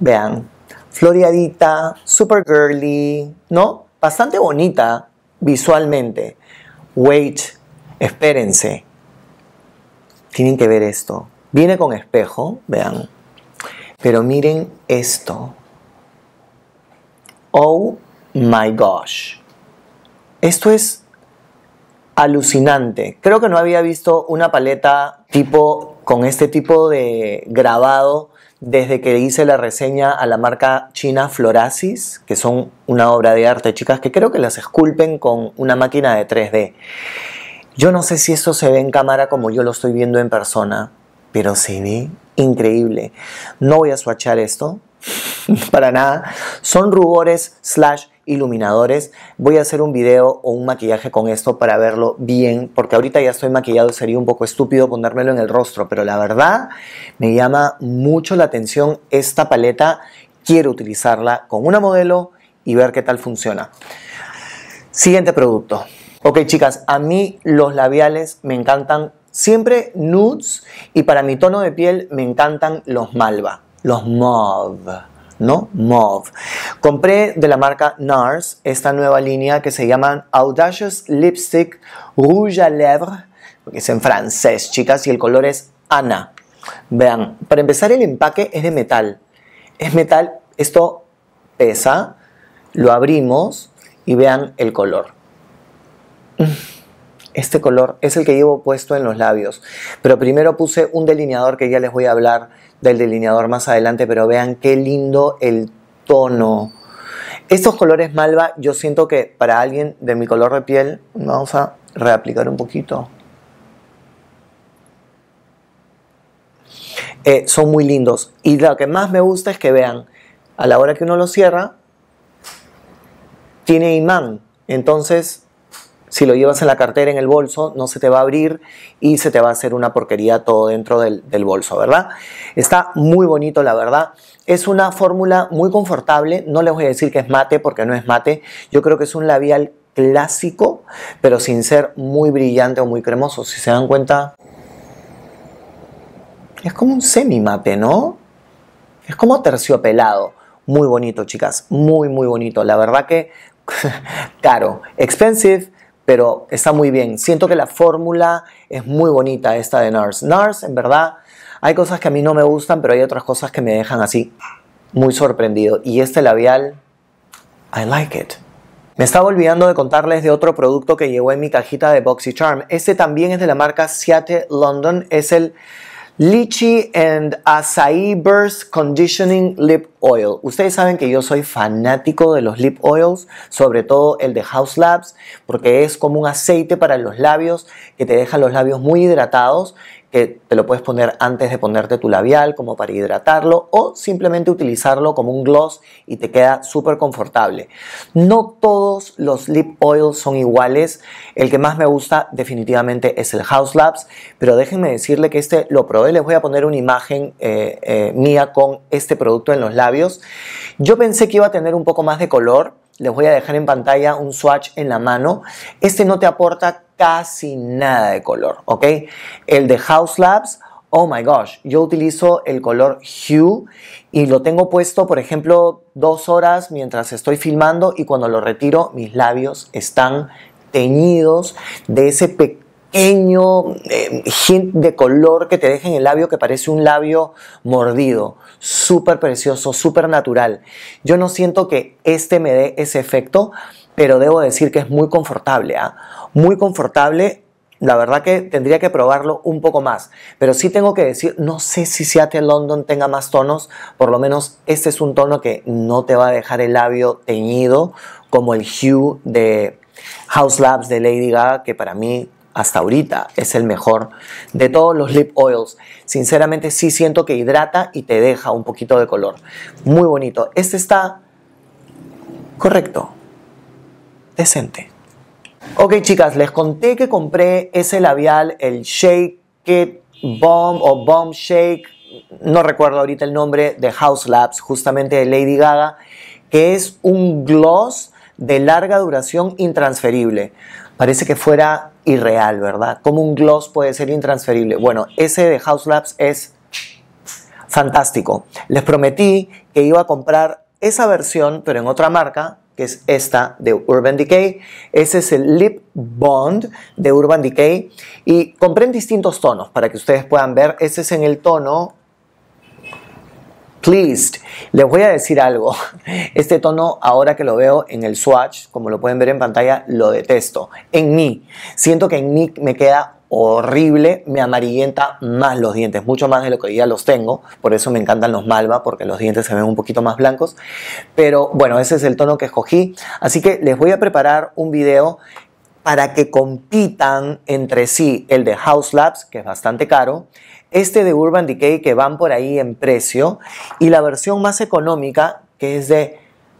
Vean, floreadita, super girly, ¿no? Bastante bonita visualmente. Wait, espérense. Tienen que ver esto. Viene con espejo, vean. Pero miren esto. Oh my gosh. Esto es alucinante. Creo que no había visto una paleta tipo con este tipo de grabado desde que hice la reseña a la marca china Florasis, que son una obra de arte, chicas, que creo que las esculpen con una máquina de 3D. Yo no sé si esto se ve en cámara como yo lo estoy viendo en persona, pero sí, increíble. No voy a swatchar esto, para nada. Son rubores slash iluminadores. Voy a hacer un video o un maquillaje con esto para verlo bien, porque ahorita ya estoy maquillado, sería un poco estúpido ponérmelo en el rostro, pero la verdad me llama mucho la atención esta paleta. Quiero utilizarla con una modelo y ver qué tal funciona. Siguiente producto. Ok, chicas, a mí los labiales me encantan siempre nudes y para mi tono de piel me encantan los malva, los mauve. ¿no? Mauve. Compré de la marca NARS esta nueva línea que se llama Audacious Lipstick Rouge à Lèvres, que es en francés, chicas, y el color es Ana. Vean, para empezar el empaque es de metal. Es metal, esto pesa, lo abrimos y vean el color Mm, este color es el que llevo puesto en los labios. Pero primero puse un delineador que ya les voy a hablar del delineador más adelante, pero vean qué lindo el tono. Estos colores malva yo siento que para alguien de mi color de piel vamos a reaplicar un poquito. Eh, son muy lindos y lo que más me gusta es que vean a la hora que uno lo cierra tiene imán entonces si lo llevas en la cartera, en el bolso, no se te va a abrir y se te va a hacer una porquería todo dentro del, bolso, ¿verdad? Está muy bonito, la verdad. Es una fórmula muy confortable. No les voy a decir que es mate porque no es mate. Yo creo que es un labial clásico, pero sin ser muy brillante o muy cremoso. Si se dan cuenta, es como un semi mate, ¿no? Es como terciopelado. Muy bonito, chicas. Muy, muy bonito. La verdad que caro. Expensive pero está muy bien. Siento que la fórmula es muy bonita esta de NARS. NARS, en verdad, hay cosas que a mí no me gustan, pero hay otras cosas que me dejan así muy sorprendido. Y este labial, I like it. Me estaba olvidando de contarles de otro producto que llegó en mi cajita de BoxyCharm. Este también es de la marca Seattle London. Es el Lychee and Acai Burst Conditioning Lip Oil. Ustedes saben que yo soy fanático de los lip oils, sobre todo el de House Labs, porque es como un aceite para los labios que te deja los labios muy hidratados que te lo puedes poner antes de ponerte tu labial como para hidratarlo o simplemente utilizarlo como un gloss y te queda súper confortable. No todos los lip oils son iguales, el que más me gusta definitivamente es el House Labs, pero déjenme decirle que este lo probé, les voy a poner una imagen eh, eh, mía con este producto en los labios. Yo pensé que iba a tener un poco más de color, les voy a dejar en pantalla un swatch en la mano. Este no te aporta casi nada de color, ¿ok? El de House Labs, oh my gosh, yo utilizo el color Hue y lo tengo puesto, por ejemplo, dos horas mientras estoy filmando y cuando lo retiro mis labios están teñidos de ese pequeño eh, hint de color que te deja en el labio que parece un labio mordido súper precioso, súper natural. Yo no siento que este me dé ese efecto, pero debo decir que es muy confortable, ¿ah? muy confortable. La verdad que tendría que probarlo un poco más, pero sí tengo que decir, no sé si Seattle London tenga más tonos, por lo menos este es un tono que no te va a dejar el labio teñido como el hue de House Labs de Lady Gaga, que para mí hasta ahorita es el mejor de todos los lip oils. Sinceramente sí siento que hidrata y te deja un poquito de color. Muy bonito. Este está correcto. Decente. Ok chicas, les conté que compré ese labial, el Shake It Bomb o Bomb Shake, no recuerdo ahorita el nombre, de House Labs, justamente de Lady Gaga, que es un gloss de larga duración intransferible. Parece que fuera irreal, ¿verdad? Como un gloss puede ser intransferible. Bueno, ese de House Labs es fantástico. Les prometí que iba a comprar esa versión, pero en otra marca, que es esta de Urban Decay. Ese es el Lip Bond de Urban Decay. Y compré en distintos tonos para que ustedes puedan ver. Ese es en el tono Please, Les voy a decir algo. Este tono, ahora que lo veo en el swatch, como lo pueden ver en pantalla, lo detesto. En mí. Siento que en mí me queda horrible, me amarillenta más los dientes, mucho más de lo que ya los tengo, por eso me encantan los malva, porque los dientes se ven un poquito más blancos, pero bueno, ese es el tono que escogí, así que les voy a preparar un video para que compitan entre sí el de House Labs, que es bastante caro, este de Urban Decay que van por ahí en precio y la versión más económica que es de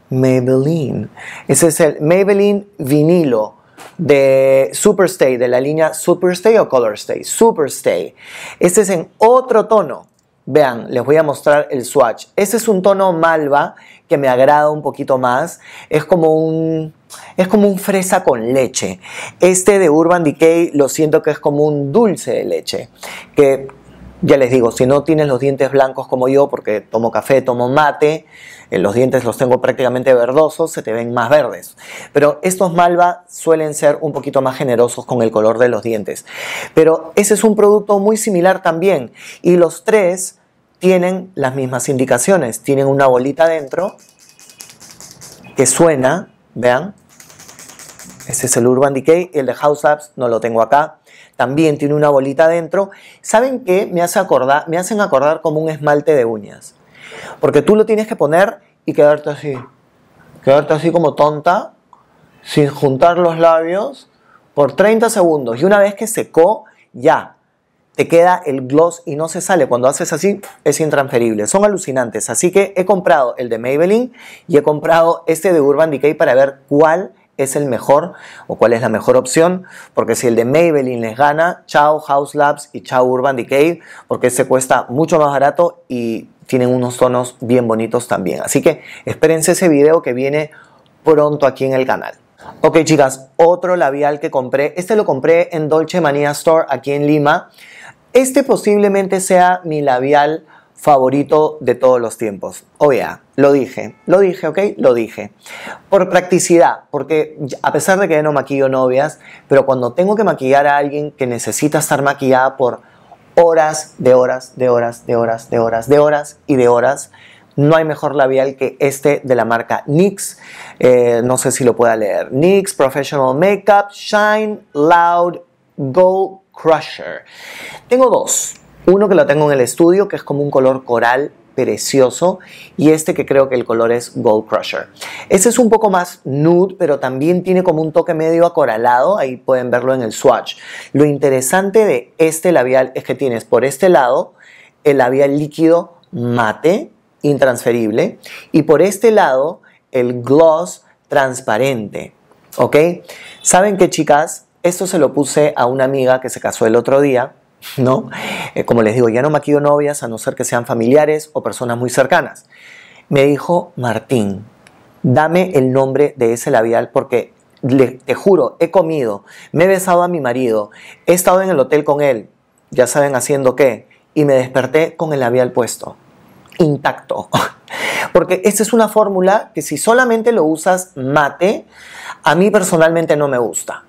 Maybelline. Ese es el Maybelline vinilo de Superstay, de la línea Superstay o Colorstay. Superstay. Este es en otro tono. Vean, les voy a mostrar el swatch. Este es un tono malva que me agrada un poquito más. Es como un, es como un fresa con leche. Este de Urban Decay lo siento que es como un dulce de leche, que ya les digo, si no tienes los dientes blancos como yo, porque tomo café, tomo mate, eh, los dientes los tengo prácticamente verdosos, se te ven más verdes. Pero estos Malva suelen ser un poquito más generosos con el color de los dientes. Pero ese es un producto muy similar también. Y los tres tienen las mismas indicaciones. Tienen una bolita dentro que suena, vean. Ese es el Urban Decay el de House Apps no lo tengo acá también tiene una bolita dentro. ¿Saben qué? Me, hace acordar, me hacen acordar como un esmalte de uñas. Porque tú lo tienes que poner y quedarte así. Quedarte así como tonta, sin juntar los labios, por 30 segundos. Y una vez que secó, ya. Te queda el gloss y no se sale. Cuando haces así, es intransferible. Son alucinantes. Así que he comprado el de Maybelline y he comprado este de Urban Decay para ver cuál es el mejor o cuál es la mejor opción, porque si el de Maybelline les gana, chao House Labs y chao Urban Decay, porque ese cuesta mucho más barato y tienen unos tonos bien bonitos también. Así que espérense ese video que viene pronto aquí en el canal. Ok chicas, otro labial que compré, este lo compré en Dolce Manía Store aquí en Lima. Este posiblemente sea mi labial favorito de todos los tiempos. OEA, lo dije, lo dije, ¿ok? Lo dije. Por practicidad, porque a pesar de que no maquillo novias, pero cuando tengo que maquillar a alguien que necesita estar maquillada por horas, de horas, de horas, de horas, de horas, de horas y de horas, no hay mejor labial que este de la marca NYX. Eh, no sé si lo pueda leer. NYX Professional Makeup Shine Loud Gold Crusher. Tengo dos. Uno que lo tengo en el estudio, que es como un color coral precioso y este que creo que el color es Gold Crusher. Este es un poco más nude, pero también tiene como un toque medio acoralado, ahí pueden verlo en el swatch. Lo interesante de este labial es que tienes por este lado el labial líquido mate, intransferible, y por este lado el gloss transparente, ¿ok? ¿Saben qué chicas? Esto se lo puse a una amiga que se casó el otro día ¿no? Eh, como les digo, ya no maquillo novias a no ser que sean familiares o personas muy cercanas. Me dijo Martín, dame el nombre de ese labial porque te juro, he comido, me he besado a mi marido, he estado en el hotel con él, ya saben haciendo qué, y me desperté con el labial puesto, intacto. Porque esta es una fórmula que si solamente lo usas mate, a mí personalmente no me gusta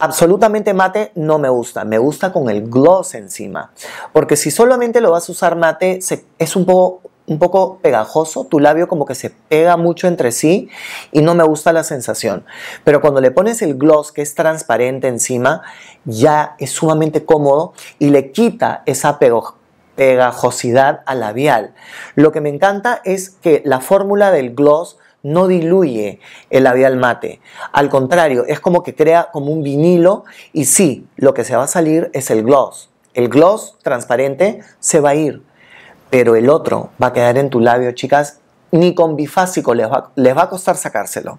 absolutamente mate no me gusta, me gusta con el gloss encima, porque si solamente lo vas a usar mate es un poco un poco pegajoso, tu labio como que se pega mucho entre sí y no me gusta la sensación. Pero cuando le pones el gloss que es transparente encima, ya es sumamente cómodo y le quita esa pegajosidad al labial. Lo que me encanta es que la fórmula del gloss no diluye el labial mate. Al contrario, es como que crea como un vinilo y sí, lo que se va a salir es el gloss. El gloss transparente se va a ir, pero el otro va a quedar en tu labio, chicas. Ni con bifásico les va, les va a costar sacárselo.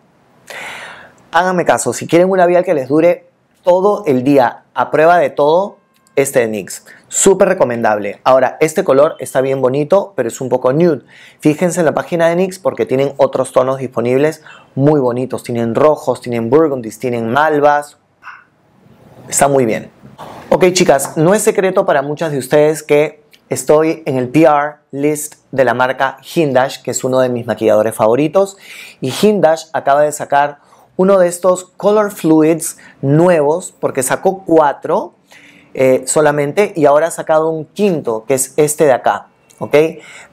Háganme caso, si quieren un labial que les dure todo el día, a prueba de todo, este de NYX. Súper recomendable. Ahora, este color está bien bonito, pero es un poco nude. Fíjense en la página de NYX porque tienen otros tonos disponibles muy bonitos. Tienen rojos, tienen burgundies, tienen malvas. Está muy bien. Ok, chicas, no es secreto para muchas de ustedes que estoy en el PR list de la marca Hindash, que es uno de mis maquilladores favoritos. Y Hindash acaba de sacar uno de estos color fluids nuevos porque sacó cuatro eh, solamente y ahora ha sacado un quinto, que es este de acá. ¿ok?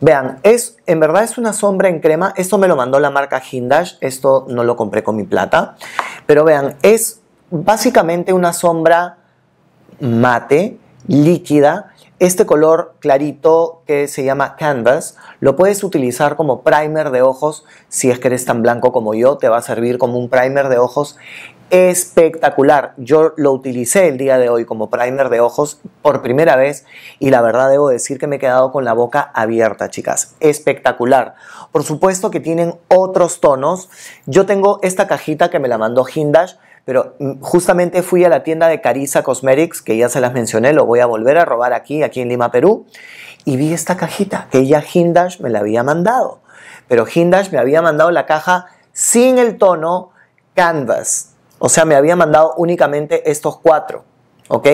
Vean, es, en verdad es una sombra en crema. Esto me lo mandó la marca Hindash. Esto no lo compré con mi plata. Pero vean, es básicamente una sombra mate, líquida. Este color clarito que se llama Canvas lo puedes utilizar como primer de ojos. Si es que eres tan blanco como yo, te va a servir como un primer de ojos espectacular. Yo lo utilicé el día de hoy como primer de ojos por primera vez y la verdad debo decir que me he quedado con la boca abierta, chicas. Espectacular. Por supuesto que tienen otros tonos. Yo tengo esta cajita que me la mandó Hindash pero mm, justamente fui a la tienda de Cariza Cosmetics, que ya se las mencioné, lo voy a volver a robar aquí, aquí en Lima, Perú, y vi esta cajita que ella Hindash me la había mandado. Pero Hindash me había mandado la caja sin el tono Canvas. O sea, me había mandado únicamente estos cuatro. ¿Ok?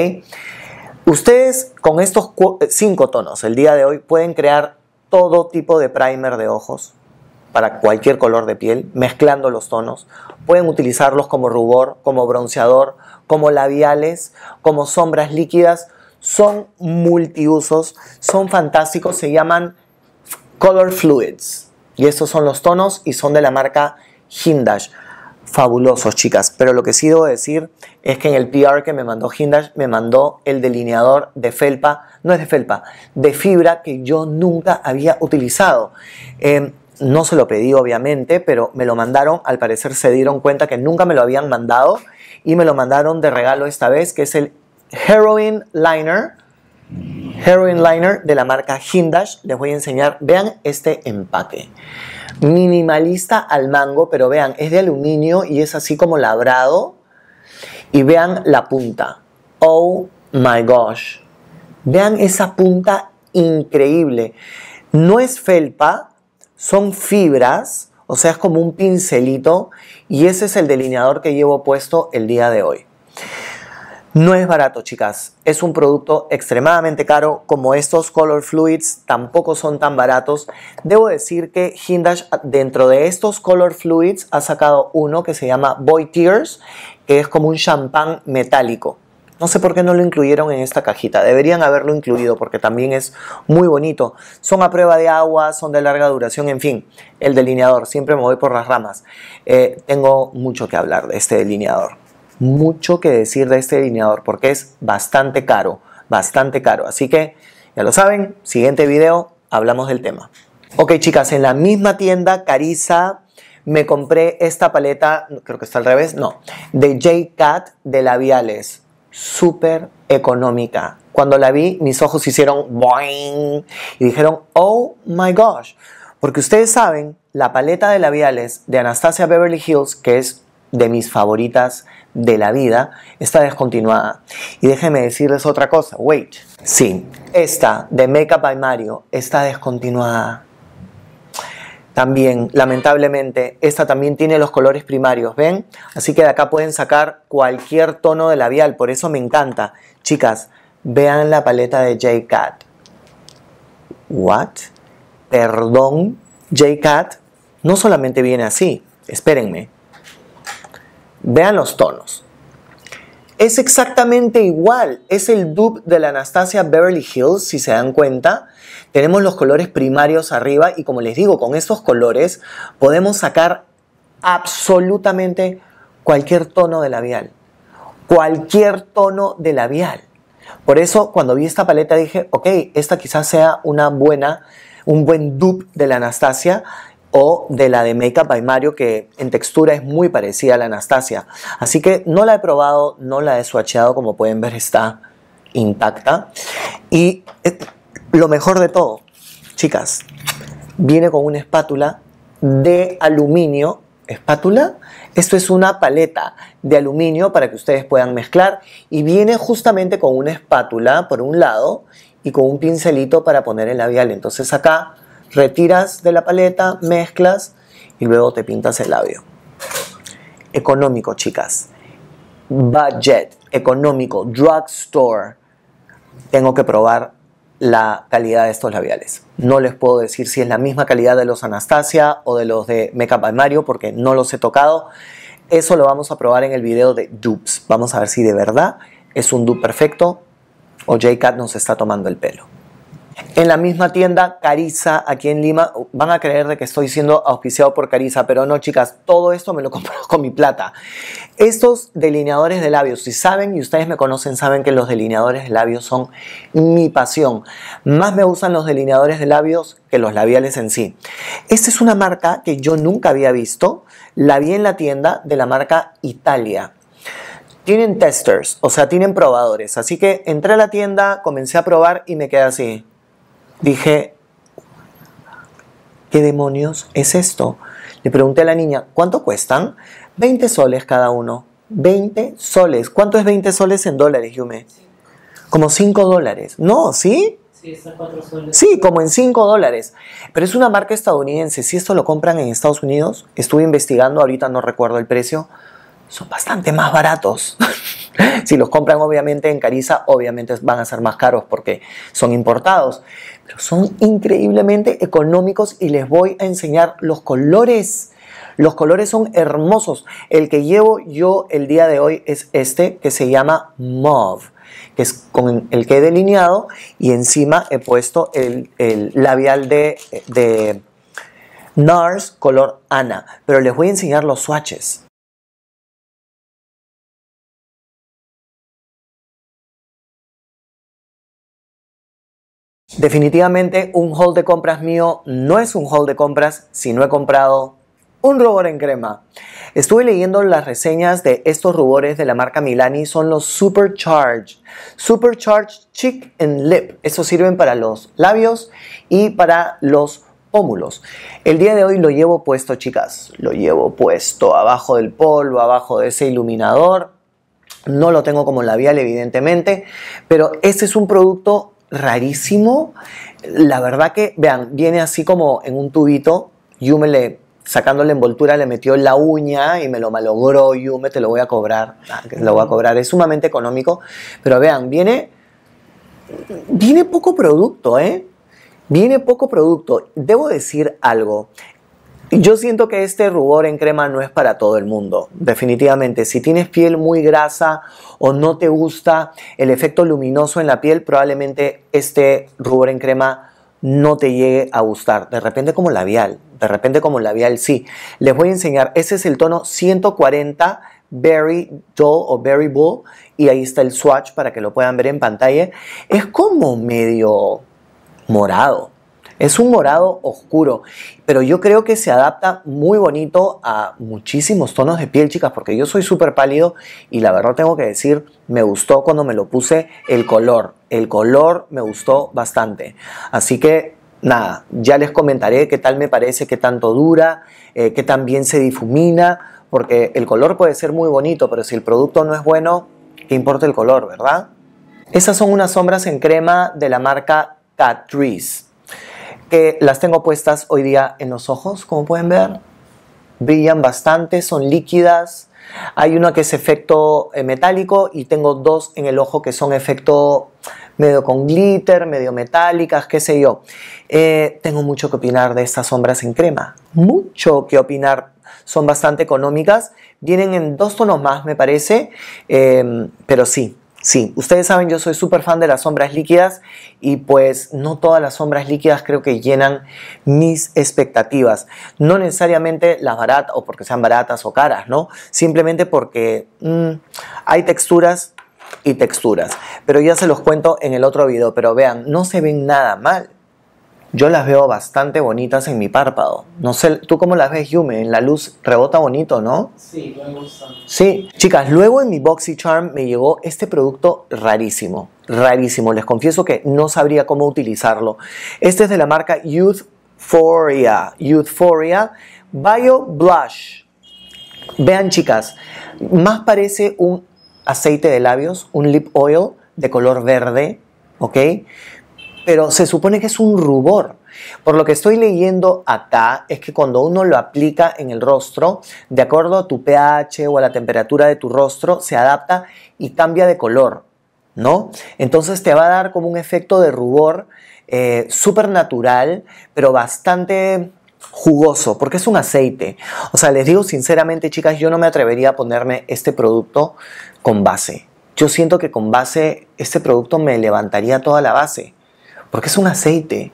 Ustedes con estos eh, cinco tonos el día de hoy pueden crear todo tipo de primer de ojos para cualquier color de piel, mezclando los tonos. Pueden utilizarlos como rubor, como bronceador, como labiales, como sombras líquidas. Son multiusos, son fantásticos, se llaman Color Fluids. Y estos son los tonos y son de la marca Hindash fabulosos, chicas. Pero lo que sí debo decir es que en el PR que me mandó Hindash, me mandó el delineador de felpa, no es de felpa, de fibra que yo nunca había utilizado. Eh, no se lo pedí, obviamente, pero me lo mandaron. Al parecer se dieron cuenta que nunca me lo habían mandado y me lo mandaron de regalo esta vez, que es el Heroin Liner. Heroin Liner de la marca Hindash. Les voy a enseñar. Vean este empaque minimalista al mango, pero vean, es de aluminio y es así como labrado. Y vean la punta. Oh my gosh. Vean esa punta increíble. No es felpa, son fibras, o sea, es como un pincelito y ese es el delineador que llevo puesto el día de hoy. No es barato, chicas. Es un producto extremadamente caro, como estos Color Fluids tampoco son tan baratos. Debo decir que Hindash dentro de estos Color Fluids ha sacado uno que se llama Boy Tears, que es como un champán metálico. No sé por qué no lo incluyeron en esta cajita. Deberían haberlo incluido porque también es muy bonito. Son a prueba de agua, son de larga duración, en fin. El delineador, siempre me voy por las ramas. Eh, tengo mucho que hablar de este delineador mucho que decir de este delineador porque es bastante caro, bastante caro. Así que ya lo saben, siguiente video hablamos del tema. Ok chicas, en la misma tienda Cariza me compré esta paleta, creo que está al revés, no, de J-Cat de labiales, súper económica. Cuando la vi, mis ojos hicieron boing y dijeron, oh my gosh, porque ustedes saben, la paleta de labiales de Anastasia Beverly Hills, que es de mis favoritas de la vida está descontinuada. Y déjenme decirles otra cosa, wait. Sí, esta de Makeup by Mario está descontinuada. También, lamentablemente, esta también tiene los colores primarios, ¿ven? Así que de acá pueden sacar cualquier tono de labial, por eso me encanta. Chicas, vean la paleta de J-Cat. ¿What? Perdón, J-Cat no solamente viene así, espérenme, Vean los tonos. Es exactamente igual, es el dupe de la Anastasia Beverly Hills, si se dan cuenta. Tenemos los colores primarios arriba y como les digo, con estos colores podemos sacar absolutamente cualquier tono de labial. Cualquier tono de labial. Por eso cuando vi esta paleta dije, ok, esta quizás sea una buena, un buen dupe de la Anastasia o de la de Makeup by Mario que en textura es muy parecida a la Anastasia. Así que no la he probado, no la he swatchado, como pueden ver está intacta. Y eh, lo mejor de todo, chicas, viene con una espátula de aluminio. ¿Espátula? Esto es una paleta de aluminio para que ustedes puedan mezclar y viene justamente con una espátula por un lado y con un pincelito para poner el labial. Entonces acá Retiras de la paleta, mezclas y luego te pintas el labio. Económico, chicas. Budget, económico, drugstore. Tengo que probar la calidad de estos labiales. No les puedo decir si es la misma calidad de los Anastasia o de los de Makeup by Mario porque no los he tocado. Eso lo vamos a probar en el video de dupes. Vamos a ver si de verdad es un dupe perfecto o j nos está tomando el pelo en la misma tienda Cariza aquí en Lima. Van a creer de que estoy siendo auspiciado por Cariza, pero no, chicas, todo esto me lo compro con mi plata. Estos delineadores de labios, si saben y ustedes me conocen, saben que los delineadores de labios son mi pasión. Más me usan los delineadores de labios que los labiales en sí. Esta es una marca que yo nunca había visto. La vi en la tienda de la marca Italia tienen testers, o sea, tienen probadores. Así que entré a la tienda, comencé a probar y me quedé así. Dije, ¿qué demonios es esto? Le pregunté a la niña, ¿cuánto cuestan? 20 soles cada uno. 20 soles. ¿Cuánto es 20 soles en dólares, Yume? Como 5 dólares. No, ¿sí? Sí, Sí, como en 5 dólares. Pero es una marca estadounidense. Si esto lo compran en Estados Unidos, estuve investigando, ahorita no recuerdo el precio, son bastante más baratos. si los compran obviamente en Cariza, obviamente van a ser más caros porque son importados, pero son increíblemente económicos y les voy a enseñar los colores. Los colores son hermosos. El que llevo yo el día de hoy es este que se llama Mauve, que es con el que he delineado y encima he puesto el, labial de, de NARS color Ana. Pero les voy a enseñar los swatches. Definitivamente un haul de compras mío no es un haul de compras si no he comprado un rubor en crema. Estuve leyendo las reseñas de estos rubores de la marca Milani, son los Supercharge. Supercharge Cheek and Lip. Estos sirven para los labios y para los pómulos. El día de hoy lo llevo puesto, chicas. Lo llevo puesto abajo del polvo, abajo de ese iluminador. No lo tengo como labial, evidentemente, pero este es un producto rarísimo. La verdad que, vean, viene así como en un tubito. Yume le, sacando la envoltura, le metió la uña y me lo malogró. Yume, te lo voy a cobrar. Ah, lo voy a cobrar. Es sumamente económico. Pero vean, viene, viene poco producto, ¿eh? Viene poco producto. Debo decir algo. Yo siento que este rubor en crema no es para todo el mundo, definitivamente. Si tienes piel muy grasa o no te gusta el efecto luminoso en la piel, probablemente este rubor en crema no te llegue a gustar. De repente como labial, de repente como labial sí. Les voy a enseñar, ese es el tono 140 Berry Doll o Berry Bull y ahí está el swatch para que lo puedan ver en pantalla. Es como medio morado, es un morado oscuro, pero yo creo que se adapta muy bonito a muchísimos tonos de piel, chicas, porque yo soy súper pálido y la verdad tengo que decir, me gustó cuando me lo puse el color. El color me gustó bastante. Así que nada, ya les comentaré qué tal me parece, qué tanto dura, eh, qué tan bien se difumina, porque el color puede ser muy bonito, pero si el producto no es bueno, ¿qué importa el color, verdad? Esas son unas sombras en crema de la marca Catrice las tengo puestas hoy día en los ojos, como pueden ver. Brillan bastante, son líquidas. Hay una que es efecto eh, metálico y tengo dos en el ojo que son efecto medio con glitter, medio metálicas, qué sé yo. Eh, tengo mucho que opinar de estas sombras en crema. Mucho que opinar. Son bastante económicas. Vienen en dos tonos más, me parece. Eh, pero sí, Sí, ustedes saben, yo soy súper fan de las sombras líquidas y pues no todas las sombras líquidas creo que llenan mis expectativas. No necesariamente las baratas o porque sean baratas o caras, ¿no? Simplemente porque mm, hay texturas y texturas. Pero ya se los cuento en el otro video, pero vean, no se ven nada mal yo las veo bastante bonitas en mi párpado. No sé, ¿tú cómo las ves, Yume? En la luz rebota bonito, ¿no? Sí, me gusta. Sí, chicas, luego en mi BoxyCharm me llegó este producto rarísimo, rarísimo. Les confieso que no sabría cómo utilizarlo. Este es de la marca Euphoria, Euphoria Bio Blush. Vean, chicas, más parece un aceite de labios, un lip oil de color verde, ¿ok? pero se supone que es un rubor. Por lo que estoy leyendo acá es que cuando uno lo aplica en el rostro, de acuerdo a tu pH o a la temperatura de tu rostro, se adapta y cambia de color, ¿no? Entonces te va a dar como un efecto de rubor eh, natural, pero bastante jugoso, porque es un aceite. O sea, les digo sinceramente, chicas, yo no me atrevería a ponerme este producto con base. Yo siento que con base este producto me levantaría toda la base porque es un aceite.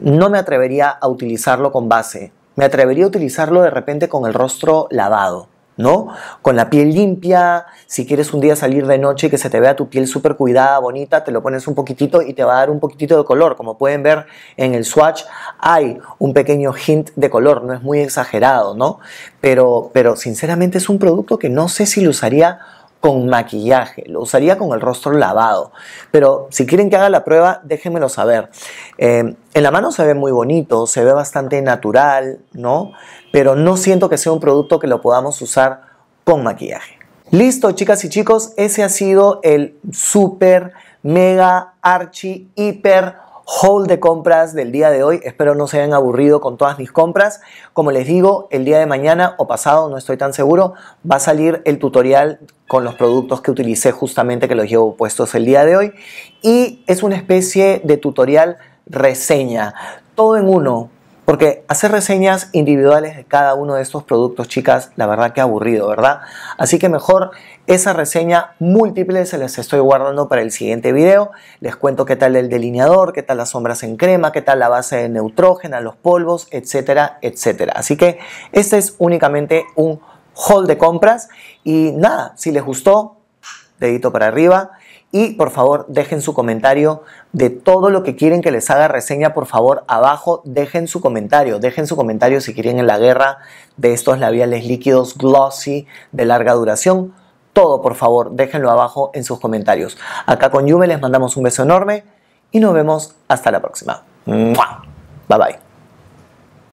No me atrevería a utilizarlo con base, me atrevería a utilizarlo de repente con el rostro lavado. ¿no? Con la piel limpia, si quieres un día salir de noche y que se te vea tu piel súper cuidada, bonita, te lo pones un poquitito y te va a dar un poquitito de color. Como pueden ver en el swatch, hay un pequeño hint de color, no es muy exagerado, ¿no? Pero, pero sinceramente es un producto que no sé si lo usaría con maquillaje, lo usaría con el rostro lavado. Pero si quieren que haga la prueba, déjenmelo saber. Eh, en la mano se ve muy bonito, se ve bastante natural, ¿no? Pero no siento que sea un producto que lo podamos usar con maquillaje. Listo, chicas y chicos, ese ha sido el super, mega, archi, hiper haul de compras del día de hoy. Espero no se hayan aburrido con todas mis compras. Como les digo, el día de mañana o pasado, no estoy tan seguro, va a salir el tutorial con los productos que utilicé justamente que los llevo puestos el día de hoy. Y es una especie de tutorial reseña. Todo en uno, porque hacer reseñas individuales de cada uno de estos productos, chicas, la verdad que aburrido, ¿verdad? Así que mejor esa reseña múltiple se las estoy guardando para el siguiente video. Les cuento qué tal el delineador, qué tal las sombras en crema, qué tal la base de neutrógena, los polvos, etcétera, etcétera. Así que este es únicamente un haul de compras y nada, si les gustó, dedito para arriba y por favor, dejen su comentario de todo lo que quieren que les haga reseña. Por favor, abajo dejen su comentario. Dejen su comentario si quieren en la guerra de estos labiales líquidos glossy de larga duración. Todo, por favor, déjenlo abajo en sus comentarios. Acá con Yume les mandamos un beso enorme y nos vemos hasta la próxima. Bye bye.